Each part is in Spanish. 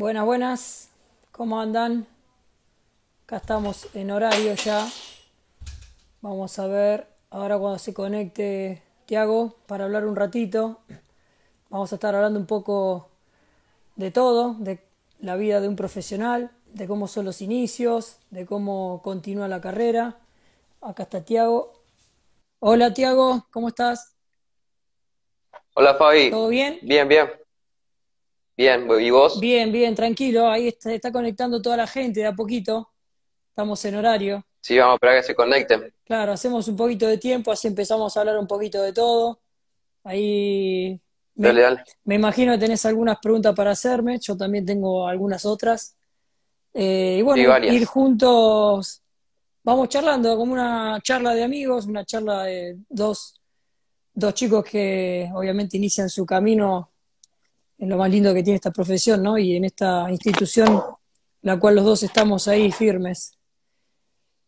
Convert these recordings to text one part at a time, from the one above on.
Buenas, buenas. ¿Cómo andan? Acá estamos en horario ya. Vamos a ver ahora cuando se conecte Tiago para hablar un ratito. Vamos a estar hablando un poco de todo, de la vida de un profesional, de cómo son los inicios, de cómo continúa la carrera. Acá está Tiago. Hola Tiago, ¿cómo estás? Hola Fabi. ¿Todo bien? Bien, bien. Bien, ¿y vos? Bien, bien, tranquilo. Ahí está, conectando toda la gente de a poquito. Estamos en horario. Sí, vamos a esperar que se conecten. Claro, hacemos un poquito de tiempo, así empezamos a hablar un poquito de todo. Ahí. Me, imagino que tenés algunas preguntas para hacerme. Yo también tengo algunas otras. Eh, y bueno, ir juntos. Vamos charlando, como una charla de amigos, una charla de dos, dos chicos que obviamente inician su camino en lo más lindo que tiene esta profesión, ¿no? Y en esta institución, la cual los dos estamos ahí firmes.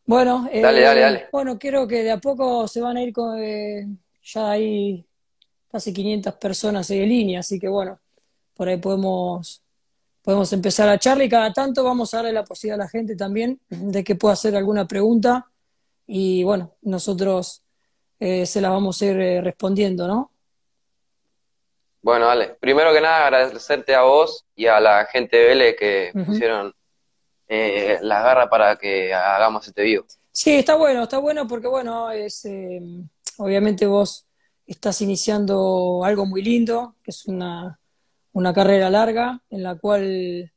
Bueno, eh, bueno, creo que de a poco se van a ir con, eh, ya hay casi 500 personas en línea, así que bueno, por ahí podemos, podemos empezar a charlar y cada tanto vamos a darle la posibilidad a la gente también de que pueda hacer alguna pregunta y bueno, nosotros eh, se las vamos a ir respondiendo, ¿no? Bueno, vale. primero que nada agradecerte a vos y a la gente de Vélez que pusieron eh, las garras para que hagamos este vivo. Sí, está bueno, está bueno porque, bueno, es eh, obviamente vos estás iniciando algo muy lindo, que es una, una carrera larga en la cual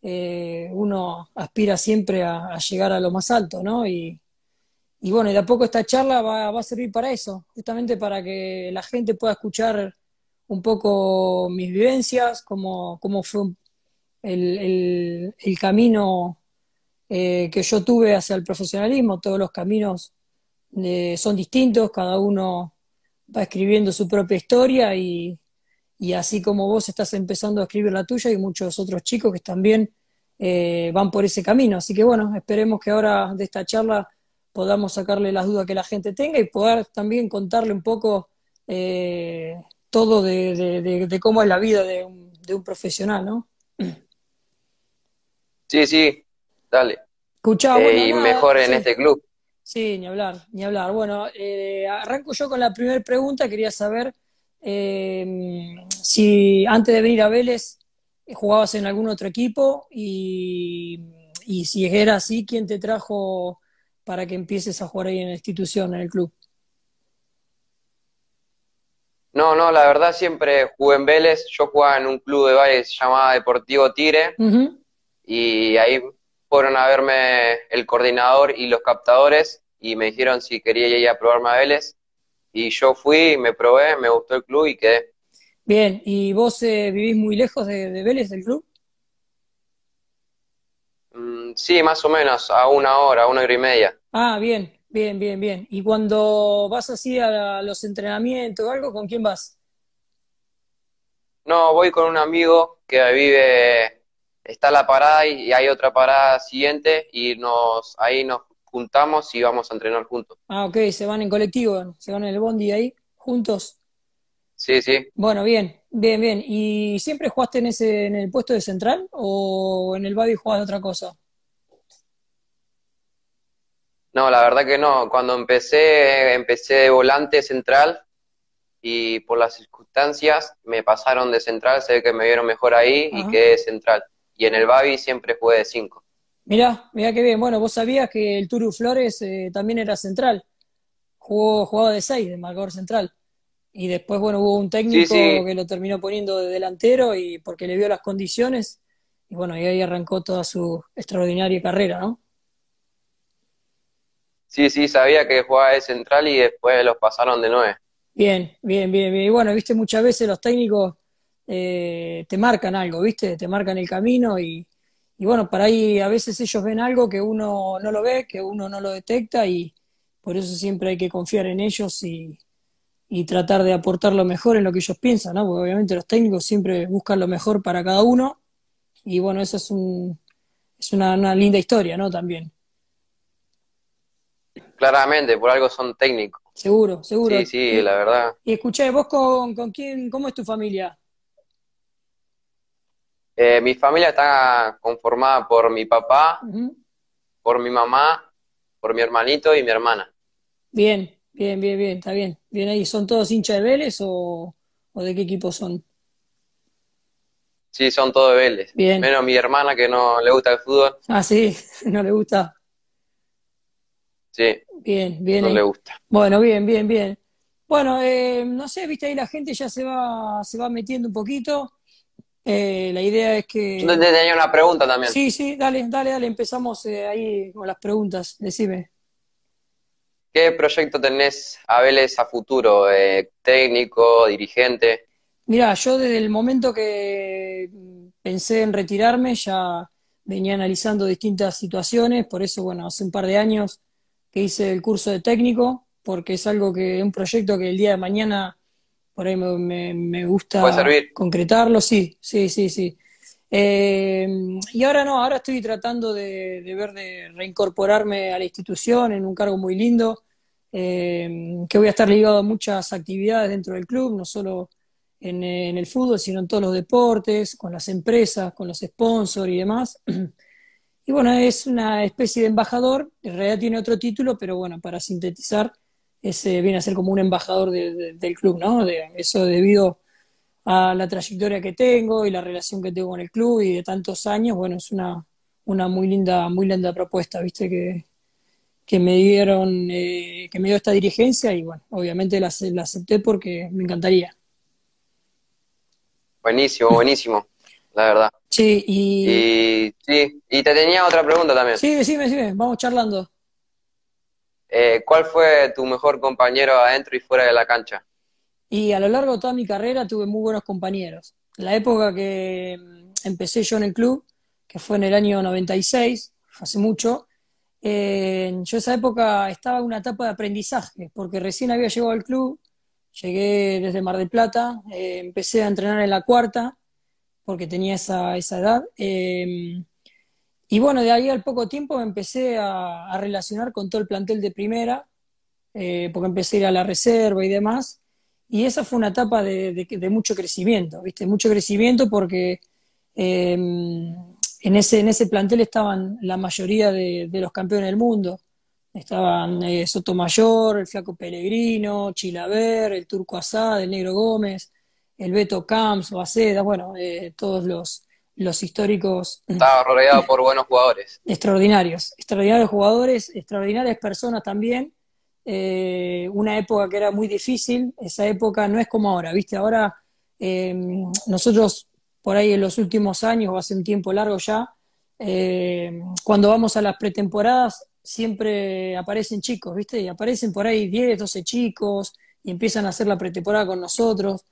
eh, uno aspira siempre a, llegar a lo más alto, ¿no? Y, y bueno, y de a poco esta charla va, va a servir para eso, justamente para que la gente pueda escuchar un poco mis vivencias, cómo, fue el, camino eh, que yo tuve hacia el profesionalismo. Todos los caminos eh, son distintos, cada uno va escribiendo su propia historia y, así como vos estás empezando a escribir la tuya, y muchos otros chicos que también eh, van por ese camino. Así que bueno, esperemos que ahora de esta charla podamos sacarle las dudas que la gente tenga y poder también contarle un poco todo de, cómo es la vida de un, profesional, ¿no? Sí, sí, dale. Escuchamos. Eh, y mejor en este club. Sí, ni hablar, ni hablar. Bueno, eh, arranco yo con la primera pregunta. Quería saber eh, si antes de venir a Vélez eh, jugabas en algún otro equipo y, y si era así, ¿quién te trajo para que empieces a jugar ahí en la institución, en el club? No, no, la verdad siempre jugué en Vélez. Yo jugaba en un club de valles llamado Deportivo Tire. Y ahí fueron a verme el coordinador y los captadores y me dijeron si quería ir a probarme a Vélez. Y yo fui, me probé, me gustó el club y quedé. Bien, ¿y vos eh, vivís muy lejos de, Vélez, del club? Mm, sí, más o menos, a una hora, a una hora y media. Ah, bien, Bien, bien, bien. ¿Y cuando vas así a los entrenamientos o algo, con quién vas? No, voy con un amigo que vive, está la parada y hay otra parada siguiente y nos ahí nos juntamos y vamos a entrenar juntos. Ah, ok, se van en colectivo, se van en el bondi ahí, juntos. Sí, sí. Bueno, bien, bien, bien. ¿Y siempre jugaste en, ese, en el puesto de central o en el barrio jugaste de otra cosa? No, la verdad que no. Cuando empecé, empecé de volante central y por las circunstancias me pasaron de central, se ve que me vieron mejor ahí y quedé central. Y en el Bavi siempre jugué de 5. Mirá, mirá qué bien. Bueno, vos sabías que el Turu Flores eh, también era central. Jugó, jugaba de 6, de marcador central. Y después, bueno, hubo un técnico que lo terminó poniendo de delantero y porque le vio las condiciones. Y bueno, y ahí arrancó toda su extraordinaria carrera, ¿no? Sí, sí, sabía que jugaba de central y después los pasaron de nueve. Bien, bien, bien, Y bueno, viste, muchas veces los técnicos eh, te marcan algo, viste, te marcan el camino y, bueno, para ahí a veces ellos ven algo que uno no lo ve, que uno no lo detecta y por eso siempre hay que confiar en ellos y, y tratar de aportar lo mejor en lo que ellos piensan, ¿no? Porque obviamente los técnicos siempre buscan lo mejor para cada uno y bueno, eso es, un, es una linda historia, ¿no? También. Claramente, por algo son técnicos. Seguro, seguro. Sí, sí, la verdad. Y escuché, vos con, con quién, ¿cómo es tu familia? Eh, mi familia está conformada por mi papá, por mi mamá, por mi hermanito y mi hermana. Bien, bien, bien, bien, está bien. Bien ahí. ¿Son todos hinchas de Vélez o, o, de qué equipo son? Sí, son todos de Vélez. Bien. Menos mi hermana que no le gusta el fútbol. Ah, sí, no le gusta. Sí. Bien, bien. No le gusta. Bueno, bien, bien, bien. Bueno, eh, no sé, viste, ahí la gente ya se va, se va metiendo un poquito. Eh, la idea es que. Yo tenía una pregunta también. Sí, sí, dale, dale, dale. Empezamos eh, ahí con las preguntas. Decime. ¿Qué proyecto tenés a a futuro? ¿Técnico, dirigente? Mira, yo desde el momento que mm, pensé en retirarme ya venía analizando distintas situaciones, por eso, bueno, hace un par de años que hice el curso de técnico, porque es algo que, un proyecto que el día de mañana por ahí me, gusta concretarlo, sí, sí, sí, sí. Eh, y ahora no, ahora estoy tratando de, ver de reincorporarme a la institución en un cargo muy lindo, eh, que voy a estar ligado a muchas actividades dentro del club, no solo en el fútbol, sino en todos los deportes, con las empresas, con los sponsors y demás. Y bueno, es una especie de embajador, en realidad tiene otro título, pero bueno, para sintetizar, ese viene a ser como un embajador del club, ¿no? De, eso debido a la trayectoria que tengo y la relación que tengo con el club y de tantos años, bueno, es una, una muy linda, muy linda propuesta, viste, que, me dieron, eh, que me dio esta dirigencia y bueno, obviamente la acepté porque me encantaría. Buenísimo, buenísimo la verdad. Sí, y... y... te tenía otra pregunta también. Sí, decime, sí vamos charlando. Eh, ¿Cuál fue tu mejor compañero adentro y fuera de la cancha? Y a lo largo de toda mi carrera tuve muy buenos compañeros. La época que mm, empecé yo en el club, que fue en el año 96, hace mucho, eh, yo esa época estaba en una etapa de aprendizaje, porque recién había llegado al club, llegué desde Mar del Plata, eh, empecé a entrenar en la cuarta, porque tenía esa, edad. Em, y bueno, de ahí al poco tiempo me empecé a, relacionar con todo el plantel de primera, eh, porque empecé a ir a la reserva y demás. Y esa fue una etapa de, mucho crecimiento, ¿viste? Mucho crecimiento porque em, en, ese, en ese plantel estaban la mayoría de, los campeones del mundo. Estaban eh, Sotomayor, el Flaco Pellegrino, Chilaver, el Turco Asad, el Negro Gómez el Beto Camps, o Aceda, bueno, eh, todos los, históricos. Estaba rodeado por buenos jugadores. Extraordinarios, extraordinarios jugadores, extraordinarias personas también. Eh, una época que era muy difícil, esa época no es como ahora, ¿viste? Ahora em, nosotros por ahí en los últimos años o hace un tiempo largo ya, em, cuando vamos a las pretemporadas siempre aparecen chicos, ¿viste? Y aparecen por ahí 10, 12 chicos y empiezan a hacer la pretemporada con nosotros.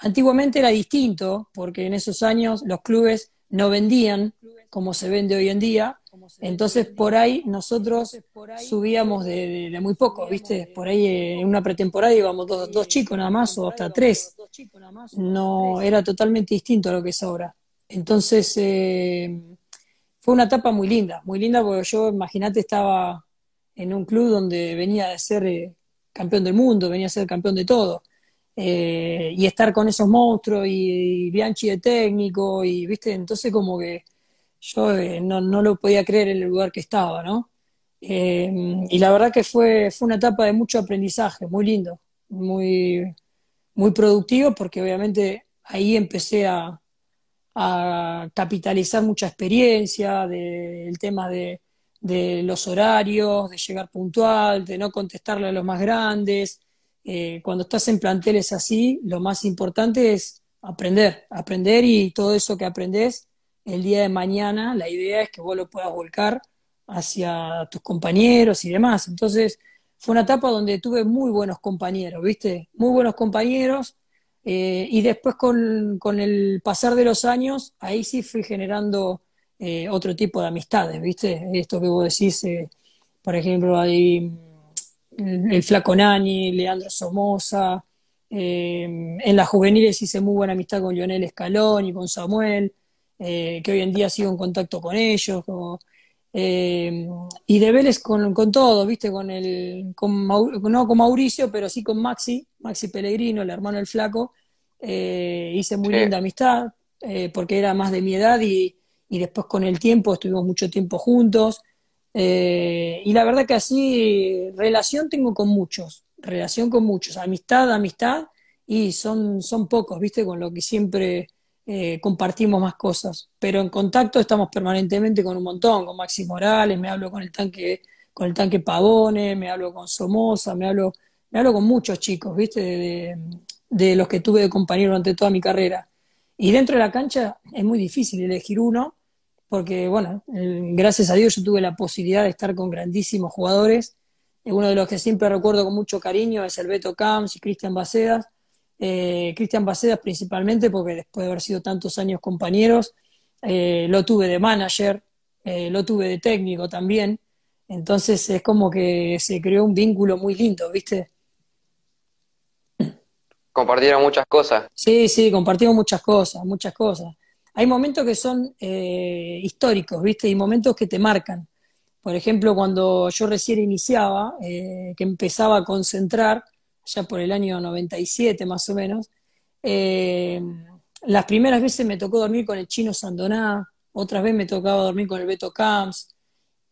Antiguamente era distinto, porque en esos años los clubes no vendían como se vende hoy en día, entonces por ahí nosotros subíamos de, muy poco, ¿viste? Por ahí eh, en una pretemporada íbamos dos, chicos nada más o hasta tres. No, era totalmente distinto a lo que es ahora. Entonces eh, fue una etapa muy linda, muy linda porque yo, imagínate, estaba en un club donde venía a ser eh, campeón del mundo, venía a ser campeón de todo. Eh, y estar con esos monstruos y, Bianchi de técnico y, viste, entonces como que yo eh, no, lo podía creer en el lugar que estaba, ¿no? Eh, y la verdad que fue, una etapa de mucho aprendizaje, muy lindo, muy, productivo porque obviamente ahí empecé a, capitalizar mucha experiencia del tema de, de los horarios, de llegar puntual, de no contestarle a los más grandes, eh, cuando estás en planteles así, lo más importante es aprender, aprender y todo eso que aprendes el día de mañana, la idea es que vos lo puedas volcar hacia tus compañeros y demás. Entonces, fue una etapa donde tuve muy buenos compañeros, ¿viste? Muy buenos compañeros. Eh, y después con, el pasar de los años, ahí sí fui generando eh, otro tipo de amistades, ¿viste? Esto que vos decís, por ejemplo, hay el, Flaco Nani, Leandro Somoza, em, en las juveniles hice muy buena amistad con Lionel Escalón y con Samuel, eh, que hoy en día sigo en contacto con ellos. Em, y de Vélez con, todo, ¿viste? Con el, con no con Mauricio, pero sí con Maxi, Maxi Pellegrino, el hermano del Flaco. Eh, hice muy linda amistad, eh, porque era más de mi edad y, y después con el tiempo estuvimos mucho tiempo juntos. Eh, y la verdad que así relación tengo con muchos, relación con muchos, amistad, amistad, y son, son pocos, ¿viste? Con lo que siempre eh, compartimos más cosas. Pero en contacto estamos permanentemente con un montón, con Maxi Morales, me hablo con el tanque, con el tanque Pavone, me hablo con Somoza, me hablo, me hablo con muchos chicos, ¿viste? de los que tuve de compañero durante toda mi carrera. Y dentro de la cancha es muy difícil elegir uno, porque bueno, eh, gracias a Dios yo tuve la posibilidad de estar con grandísimos jugadores. Eh, uno de los que siempre recuerdo con mucho cariño es el Beto Camps y Cristian Bacedas. Eh, Cristian Bacedas principalmente porque después de haber sido tantos años compañeros, lo tuve de manager, lo tuve de técnico también. Entonces es como que se creó un vínculo muy lindo, ¿viste? Compartieron muchas cosas. Sí, sí, compartimos muchas cosas, muchas cosas hay momentos que son eh, históricos, ¿viste? Y momentos que te marcan. Por ejemplo, cuando yo recién iniciaba, eh, que empezaba a concentrar, ya por el año 97 más o menos, eh, las primeras veces me tocó dormir con el chino Sandoná, otras veces me tocaba dormir con el Beto Camps,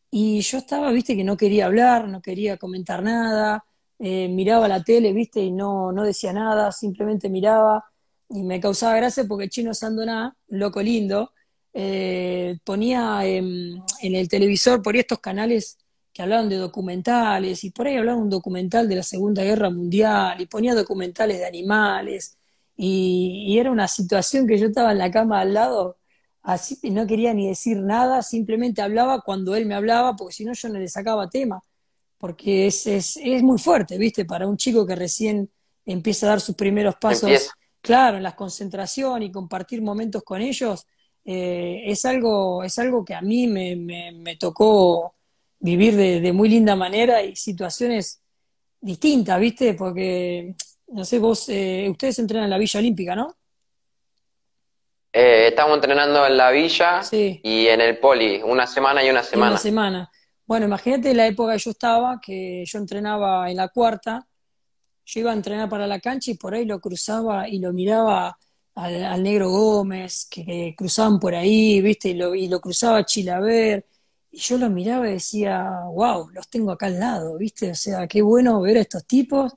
y yo estaba, viste, que no quería hablar, no quería comentar nada, miraba la tele, viste, y no, no decía nada, simplemente miraba y me causaba gracia porque Chino Sandoná, loco lindo, eh, ponía en el televisor, por estos canales que hablaban de documentales, y por ahí hablaba un documental de la Segunda Guerra Mundial, y ponía documentales de animales, y, era una situación que yo estaba en la cama al lado, así no quería ni decir nada, simplemente hablaba cuando él me hablaba, porque si no yo no le sacaba tema, porque es, es, es muy fuerte, ¿viste? Para un chico que recién empieza a dar sus primeros pasos claro, en la concentración y compartir momentos con ellos, eh, es, algo, es algo que a mí me, me, tocó vivir de, muy linda manera y situaciones distintas, ¿viste? Porque, no sé, vos, eh, ustedes entrenan en la Villa Olímpica, ¿no? Eh, estamos entrenando en la Villa y en el Poli, una semana y una semana. Una semana. Bueno, imagínate la época que yo estaba, que yo entrenaba en la cuarta, yo iba a entrenar para la cancha y por ahí lo cruzaba y lo miraba al, negro Gómez, que, cruzaban por ahí, ¿viste? Y lo, y lo cruzaba Chilaver. Y yo lo miraba y decía, wow, los tengo acá al lado, ¿viste? O sea, qué bueno ver a estos tipos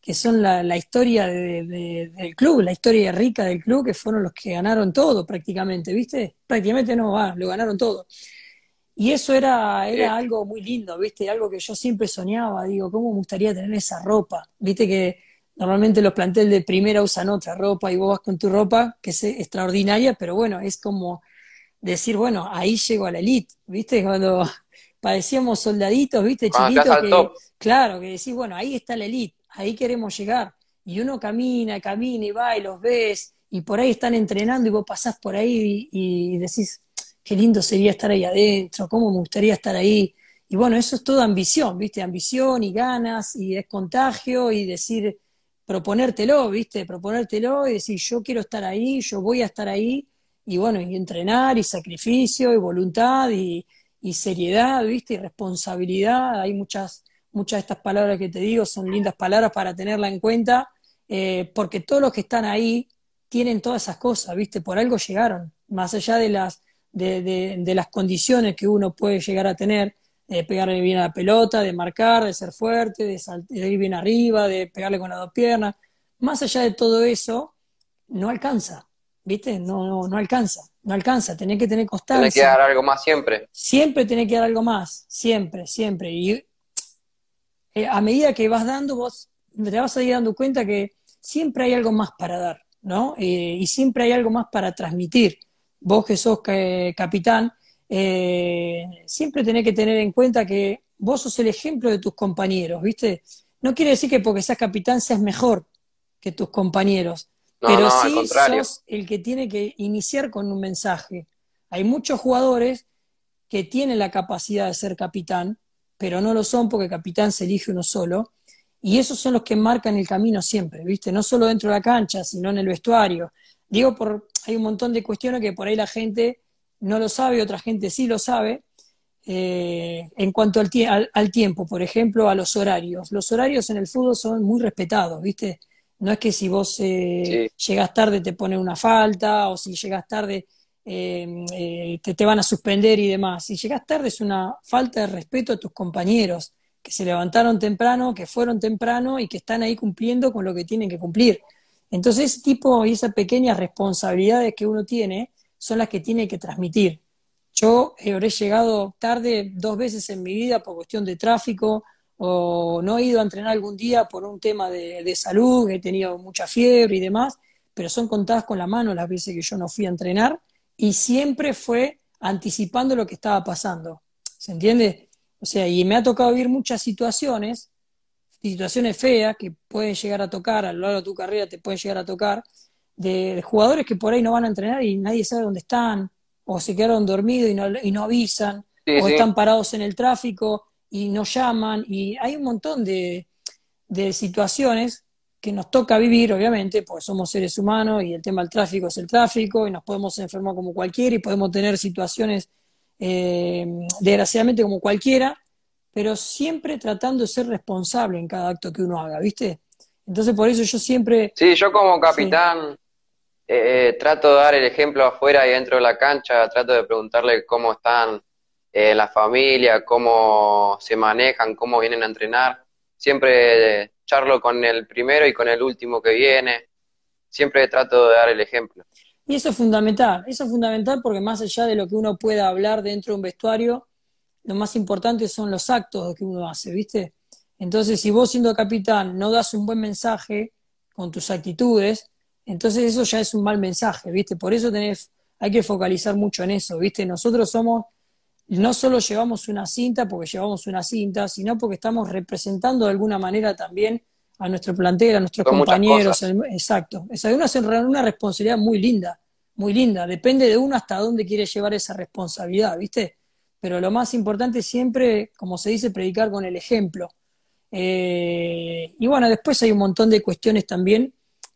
que son la, la historia del club, la historia rica del club, que fueron los que ganaron todo prácticamente, ¿viste? Prácticamente no, va, lo ganaron todo. Y eso era, era eh, algo muy lindo, ¿viste? Algo que yo siempre soñaba, digo, ¿cómo me gustaría tener esa ropa? ¿Viste que normalmente los plantel de primera usan otra ropa y vos vas con tu ropa, que es extraordinaria, pero bueno, es como decir, bueno, ahí llego a la elite, ¿viste? Cuando parecíamos soldaditos, ¿viste? Chiquitos, claro, que decís, bueno, ahí está la elite, ahí queremos llegar. Y uno camina, camina y va y los ves, y por ahí están entrenando y vos pasás por ahí y decís, qué lindo sería estar ahí adentro, cómo me gustaría estar ahí. Y bueno, eso es toda ambición, ¿viste? Ambición y ganas y es contagio y decir, proponértelo, ¿viste? Proponértelo y decir, yo quiero estar ahí, yo voy a estar ahí. Y bueno, y entrenar y sacrificio y voluntad y, seriedad, ¿viste? Y responsabilidad. Hay muchas, muchas de estas palabras que te digo, son lindas palabras para tenerla en cuenta, eh, porque todos los que están ahí tienen todas esas cosas, ¿viste? Por algo llegaron, más allá de las de, las condiciones que uno puede llegar a tener, de pegarle bien a la pelota, de marcar, de ser fuerte, de, ir bien arriba, de pegarle con las dos piernas, más allá de todo eso, no alcanza, ¿viste? No, no, alcanza, no alcanza, tenés que tener constancia. Tenés que dar algo más siempre. Siempre tenés que dar algo más, siempre, siempre. Y eh, a medida que vas dando, vos te vas a ir dando cuenta que siempre hay algo más para dar, ¿no? Eh, y siempre hay algo más para transmitir vos que sos capitán, eh, siempre tenés que tener en cuenta que vos sos el ejemplo de tus compañeros, ¿viste? No quiere decir que porque seas capitán seas mejor que tus compañeros, pero sí sos el que tiene que iniciar con un mensaje. Hay muchos jugadores que tienen la capacidad de ser capitán, pero no lo son porque capitán se elige uno solo. Y esos son los que marcan el camino siempre, ¿viste? No solo dentro de la cancha, sino en el vestuario, Digo, hay un montón de cuestiones que por ahí la gente no lo sabe, otra gente sí lo sabe. Eh, en cuanto al, tiempo, por ejemplo, a los horarios. Los horarios en el fútbol son muy respetados, ¿viste? No es que si vos eh, llegas tarde te ponen una falta o si llegas tarde em, eh, te, van a suspender y demás. Si llegas tarde es una falta de respeto a tus compañeros que se levantaron temprano, que fueron temprano y que están ahí cumpliendo con lo que tienen que cumplir. Entonces, ese tipo y esas pequeñas responsabilidades que uno tiene son las que tiene que transmitir. Yo eh, habré llegado tarde dos veces en mi vida por cuestión de tráfico, o no he ido a entrenar algún día por un tema de, de salud, he tenido mucha fiebre y demás, pero son contadas con la mano las veces que yo no fui a entrenar y siempre fue anticipando lo que estaba pasando. ¿Se entiende? O sea, y me ha tocado vivir muchas situaciones situaciones feas que pueden llegar a tocar, a lo largo de tu carrera te pueden llegar a tocar, de, jugadores que por ahí no van a entrenar y nadie sabe dónde están, o se quedaron dormidos y no, y no avisan, o están parados en el tráfico y no llaman, y hay un montón de, de situaciones que nos toca vivir, obviamente, porque somos seres humanos y el tema del tráfico es el tráfico y nos podemos enfermar como cualquiera y podemos tener situaciones, eh, desgraciadamente, como cualquiera, pero siempre tratando de ser responsable en cada acto que uno haga, ¿viste? Entonces por eso yo siempre... Sí, yo como capitán eh, eh, trato de dar el ejemplo afuera y dentro de la cancha, trato de preguntarle cómo están las eh, la familia, cómo se manejan, cómo vienen a entrenar. Siempre charlo con el primero y con el último que viene. Siempre trato de dar el ejemplo. Y eso es fundamental, eso es fundamental porque más allá de lo que uno pueda hablar dentro de un vestuario, lo más importante son los actos que uno hace, ¿viste? Entonces, si vos siendo capitán no das un buen mensaje con tus actitudes, entonces eso ya es un mal mensaje, ¿viste? Por eso tenés, hay que focalizar mucho en eso, ¿viste? Nosotros somos, no solo llevamos una cinta porque llevamos una cinta, sino porque estamos representando de alguna manera también a nuestro plantel, a nuestros compañeros. exacto. Es una, una responsabilidad muy linda, muy linda. Depende de uno hasta dónde quiere llevar esa responsabilidad, ¿viste? pero lo más importante siempre, como se dice, predicar con el ejemplo. Eh, y bueno, después hay un montón de cuestiones también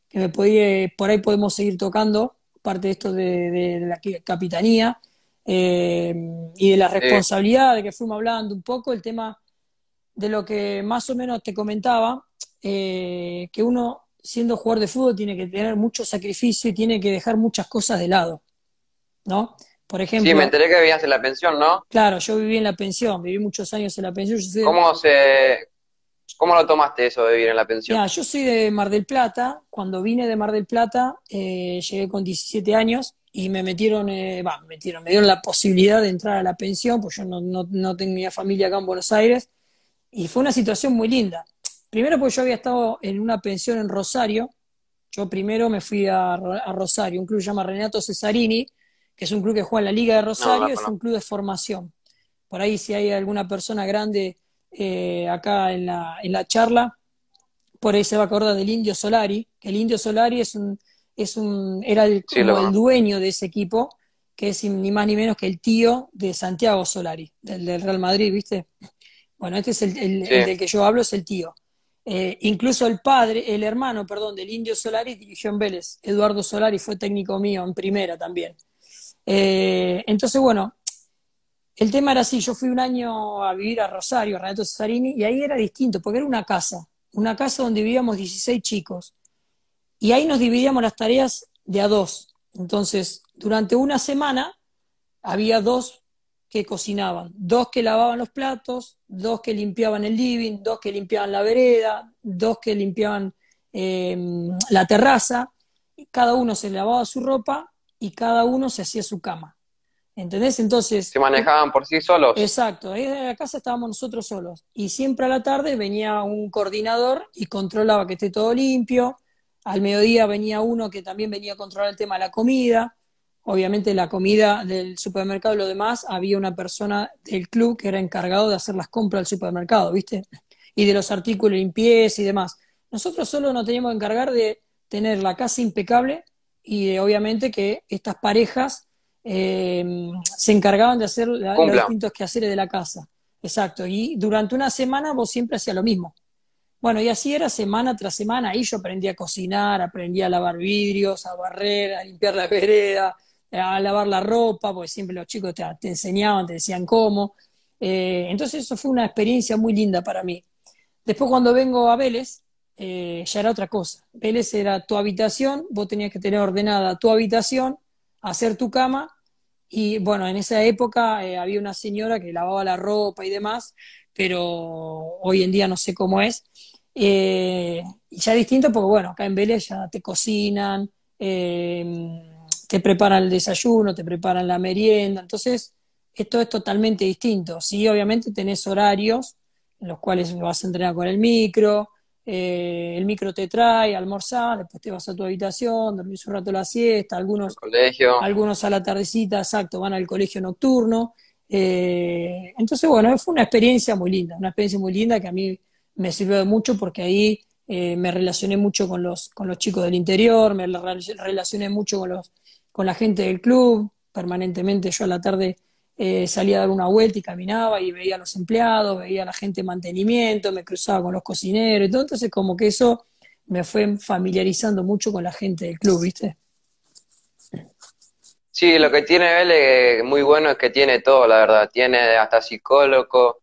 que me por ahí podemos seguir tocando, parte de esto de, la capitanía eh, y de la responsabilidad de que fuimos hablando un poco, el tema de lo que más o menos te comentaba, eh, que uno siendo jugador de fútbol tiene que tener mucho sacrificio y tiene que dejar muchas cosas de lado, ¿no? Por ejemplo. Sí, me enteré que vivías en la pensión, ¿no? Claro, yo viví en la pensión, viví muchos años en la pensión. ¿Cómo, se... ¿Cómo lo tomaste eso de vivir en la pensión? yo soy de Mar del Plata. Cuando vine de Mar del Plata, eh, llegué con 17 años y me metieron, eh, me metieron, me dieron la posibilidad de entrar a la pensión, Pues yo no, no, no tenía familia acá en Buenos Aires. Y fue una situación muy linda. Primero porque yo había estado en una pensión en Rosario. Yo primero me fui a, a Rosario, un club que se llama Renato Cesarini, que es un club que juega en la Liga de Rosario, es un club de formación. Por ahí si hay alguna persona grande eh, acá en la, en la charla, por ahí se va a acordar del Indio Solari, que el Indio Solari es un, es un, era el, dueño de ese equipo, que es ni más ni menos que el tío de Santiago Solari, del, Real Madrid, ¿viste? Bueno, este es el, del que yo hablo, es el tío. Eh, incluso el padre, el hermano, perdón, del Indio Solari dirigió en Vélez. Eduardo Solari fue técnico mío en primera también. Eh, entonces, bueno, el tema era así, yo fui un año a vivir a Rosario, a Renato Cesarini, y ahí era distinto, porque era una casa, una casa donde vivíamos 16 chicos. Y ahí nos dividíamos las tareas de a dos. Entonces, durante una semana había dos que cocinaban, dos que lavaban los platos, dos que limpiaban el living, dos que limpiaban la vereda, dos que limpiaban eh, la terraza. Cada uno se lavaba su ropa y cada uno se hacía su cama. ¿Entendés? Entonces. Se manejaban por sí solos. Exacto, ahí en la casa estábamos nosotros solos. Y siempre a la tarde venía un coordinador y controlaba que esté todo limpio. Al mediodía venía uno que también venía a controlar el tema de la comida. Obviamente, la comida del supermercado y lo demás, había una persona del club que era encargado de hacer las compras al supermercado, ¿viste? Y de los artículos de limpieza y demás. Nosotros solo nos teníamos que encargar de tener la casa impecable y obviamente que estas parejas eh, se encargaban de hacer los distintos quehaceres de la casa. Exacto, y durante una semana vos siempre hacías lo mismo. Bueno, y así era semana tras semana. Ahí yo aprendí a cocinar, aprendí a lavar vidrios, a barrer, a limpiar la vereda, a lavar la ropa, porque siempre los chicos te, enseñaban, te decían cómo. Eh, entonces eso fue una experiencia muy linda para mí. Después cuando vengo a Vélez, eh, ya era otra cosa. Vélez era tu habitación, vos tenías que tener ordenada tu habitación, hacer tu cama, y bueno, en esa época eh, había una señora que lavaba la ropa y demás, pero hoy en día no sé cómo es. Eh, y ya distinto porque bueno, acá en Vélez ya te cocinan, em, te preparan el desayuno, te preparan la merienda, entonces esto es totalmente distinto. Sí, obviamente tenés horarios en los cuales vas a entrenar con el micro, eh, el micro te trae, almorzar, después te vas a tu habitación, dormís un rato la siesta, algunos, algunos a la tardecita, exacto, van al colegio nocturno. Eh, entonces, bueno, fue una experiencia muy linda, una experiencia muy linda que a mí me sirvió de mucho porque ahí eh, me relacioné mucho con los, con los chicos del interior, me relacioné mucho con, los, con la gente del club, permanentemente yo a la tarde eh, salía a dar una vuelta y caminaba y veía a los empleados, veía a la gente de mantenimiento, me cruzaba con los cocineros y todo, entonces como que eso me fue familiarizando mucho con la gente del club, ¿viste? Sí, lo que tiene es eh, muy bueno es que tiene todo, la verdad, tiene hasta psicólogo,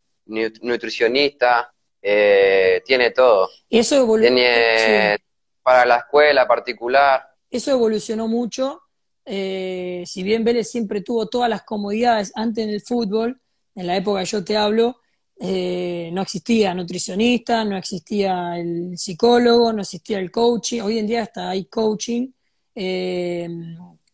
nutricionista, eh, tiene todo. Eso evolucionó. para la escuela particular. Eso evolucionó mucho eh, si bien Vélez siempre tuvo todas las comodidades antes en el fútbol, en la época que yo te hablo, eh, no existía nutricionista, no existía el psicólogo, no existía el coaching. Hoy en día hasta hay coaching eh,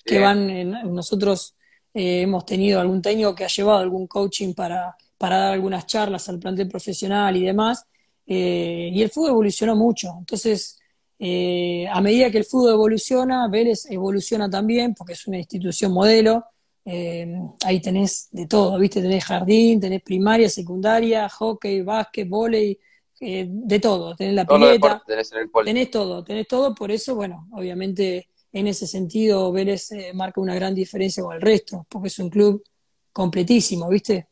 que van, nosotros hemos tenido algún técnico que ha llevado algún coaching para, para dar algunas charlas al plantel profesional y demás. y el fútbol evolucionó mucho. Entonces, eh, a medida que el fútbol evoluciona, Vélez evoluciona también porque es una institución modelo. Eh, ahí tenés de todo, ¿viste? Tenés jardín, tenés primaria, secundaria, hockey, básquet, volei, eh, de todo. Tenés la pileta, tenés, en el tenés, todo, tenés todo. Por eso, bueno, obviamente en ese sentido Vélez marca una gran diferencia con el resto porque es un club completísimo, ¿viste?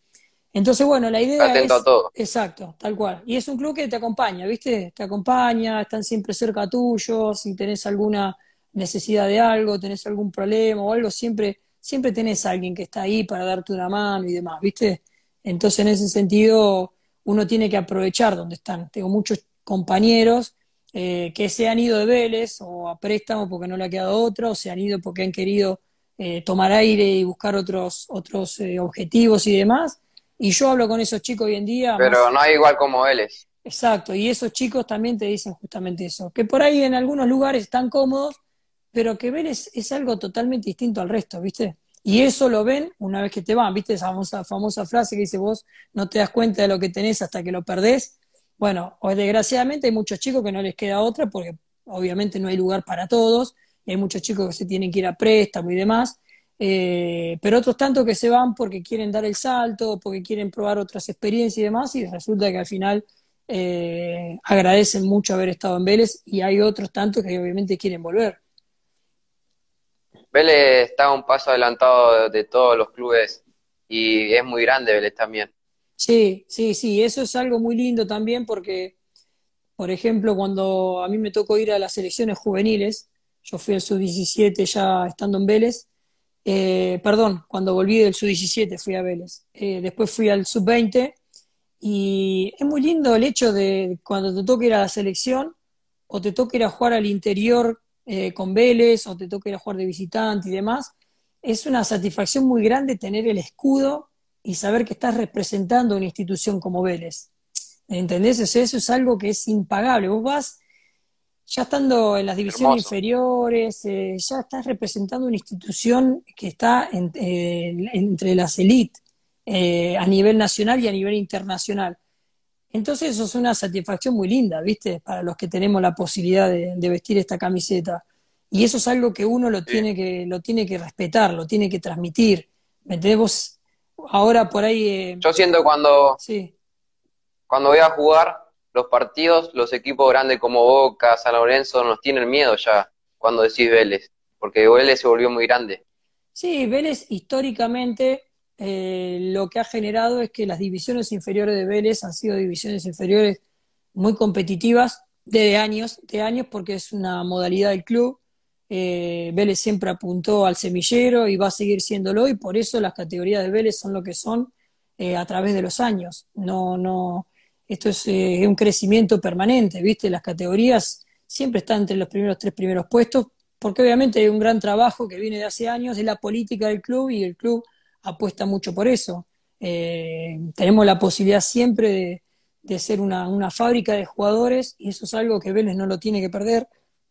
Entonces, bueno, la idea es... Exacto, tal cual. Y es un club que te acompaña, ¿viste? Te acompaña, están siempre cerca tuyo, si tenés alguna necesidad de algo, tenés algún problema o algo, siempre, siempre tenés a alguien que está ahí para darte una mano y demás, ¿viste? Entonces, en ese sentido, uno tiene que aprovechar donde están. Tengo muchos compañeros eh, que se han ido de Vélez o a préstamo porque no le ha quedado otro o se han ido porque han querido eh, tomar aire y buscar otros, otros eh, objetivos y demás y yo hablo con esos chicos hoy en día. Pero no hay igual como él es. Exacto, y esos chicos también te dicen justamente eso, que por ahí en algunos lugares están cómodos, pero que ven es, algo totalmente distinto al resto, ¿viste? Y eso lo ven una vez que te van, ¿viste? Esa famosa, famosa frase que dice vos no te das cuenta de lo que tenés hasta que lo perdés. Bueno, desgraciadamente hay muchos chicos que no les queda otra porque obviamente no hay lugar para todos, hay muchos chicos que se tienen que ir a préstamo y demás, eh, pero otros tantos que se van porque quieren dar el salto, porque quieren probar otras experiencias y demás, y resulta que al final eh, agradecen mucho haber estado en Vélez y hay otros tantos que obviamente quieren volver. Vélez está un paso adelantado de todos los clubes y es muy grande Vélez también. Sí, sí, sí, eso es algo muy lindo también porque, por ejemplo, cuando a mí me tocó ir a las selecciones juveniles, yo fui en sub-17 ya estando en Vélez, eh, perdón, cuando volví del sub-17 fui a Vélez. Eh, después fui al sub-20 y es muy lindo el hecho de cuando te toque ir a la selección o te toque ir a jugar al interior eh, con Vélez o te toque ir a jugar de visitante y demás. Es una satisfacción muy grande tener el escudo y saber que estás representando una institución como Vélez. ¿Entendés? eso es algo que es impagable. Vos vas ya estando en las divisiones inferiores, eh, ya estás representando una institución que está eh, entre las élites eh, a nivel nacional y a nivel internacional. Entonces eso es una satisfacción muy linda, ¿viste? Para los que tenemos la posibilidad de, vestir esta camiseta. Y eso es algo que uno lo tiene que, lo tiene que respetar, lo tiene que transmitir. ¿Me entendés? ahora por ahí... Yo siento cuando, cuando voy a jugar, los partidos, los equipos grandes como Boca, San Lorenzo, nos tienen miedo ya cuando decís Vélez, porque Vélez se volvió muy grande. Sí, Vélez históricamente eh, lo que ha generado es que las divisiones inferiores de Vélez han sido divisiones inferiores muy competitivas desde años, de años porque es una modalidad del club. Eh, Vélez siempre apuntó al semillero y va a seguir siéndolo y por eso las categorías de Vélez son lo que son eh, a través de los años. No, no, esto es eh, un crecimiento permanente, ¿viste? Las categorías siempre están entre los primeros tres primeros puestos, porque obviamente hay un gran trabajo que viene de hace años, es la política del club y el club apuesta mucho por eso. Eh, tenemos la posibilidad siempre de, ser una, fábrica de jugadores y eso es algo que Vélez no lo tiene que perder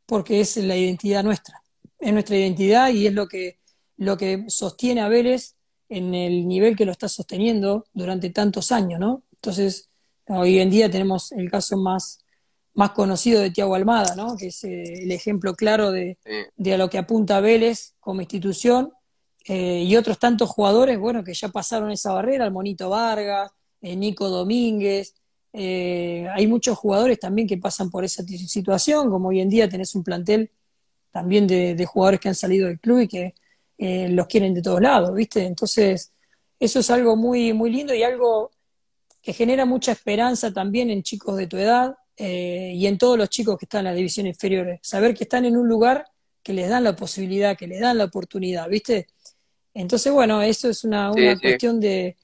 porque es la identidad nuestra, es nuestra identidad y es lo que, lo que sostiene a Vélez en el nivel que lo está sosteniendo durante tantos años, ¿no? Entonces, Hoy en día tenemos el caso más, más conocido de Tiago Almada, ¿no? que es eh, el ejemplo claro de, a lo que apunta Vélez como institución, eh, y otros tantos jugadores bueno, que ya pasaron esa barrera, el Monito Vargas, eh, Nico Domínguez, hay muchos jugadores también que pasan por esa situación, como hoy en día tenés un plantel también de, de jugadores que han salido del club y que los quieren de todos lados, ¿viste? Entonces, eso es algo muy, muy lindo y algo que genera mucha esperanza también en chicos de tu edad eh, y en todos los chicos que están en las divisiones inferiores. Saber que están en un lugar que les dan la posibilidad, que les dan la oportunidad, ¿viste? Entonces, bueno, eso es una, cuestión de,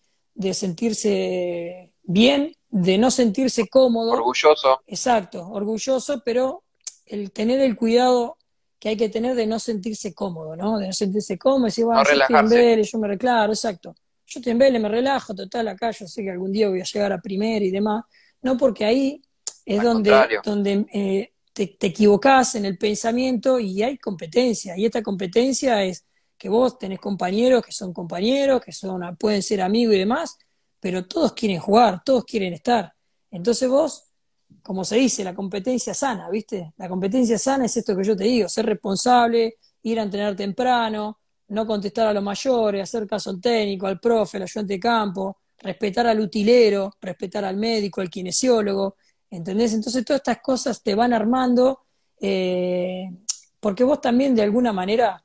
sentirse bien, de no sentirse cómodo. Orgulloso. Exacto, orgulloso, pero el tener el cuidado que hay que tener de no sentirse cómodo, ¿no? De no sentirse cómodo, decir, bueno, no yo me reclaro, exacto. Yo te envelo, me relajo, total, acá yo sé que algún día voy a llegar a primer y demás. No, porque ahí es donde, donde eh, te, te, equivocás en el pensamiento y hay competencia. Y esta competencia es que vos tenés compañeros que son compañeros, que son, pueden ser amigos y demás, pero todos quieren jugar, todos quieren estar. Entonces vos, como se dice, la competencia sana, ¿viste? La competencia sana es esto que yo te digo, ser responsable, ir a entrenar temprano, no contestar a los mayores, hacer caso al técnico, al profe, al ayudante de campo, respetar al utilero, respetar al médico, al kinesiólogo, ¿entendés? Entonces todas estas cosas te van armando, eh, porque vos también de alguna manera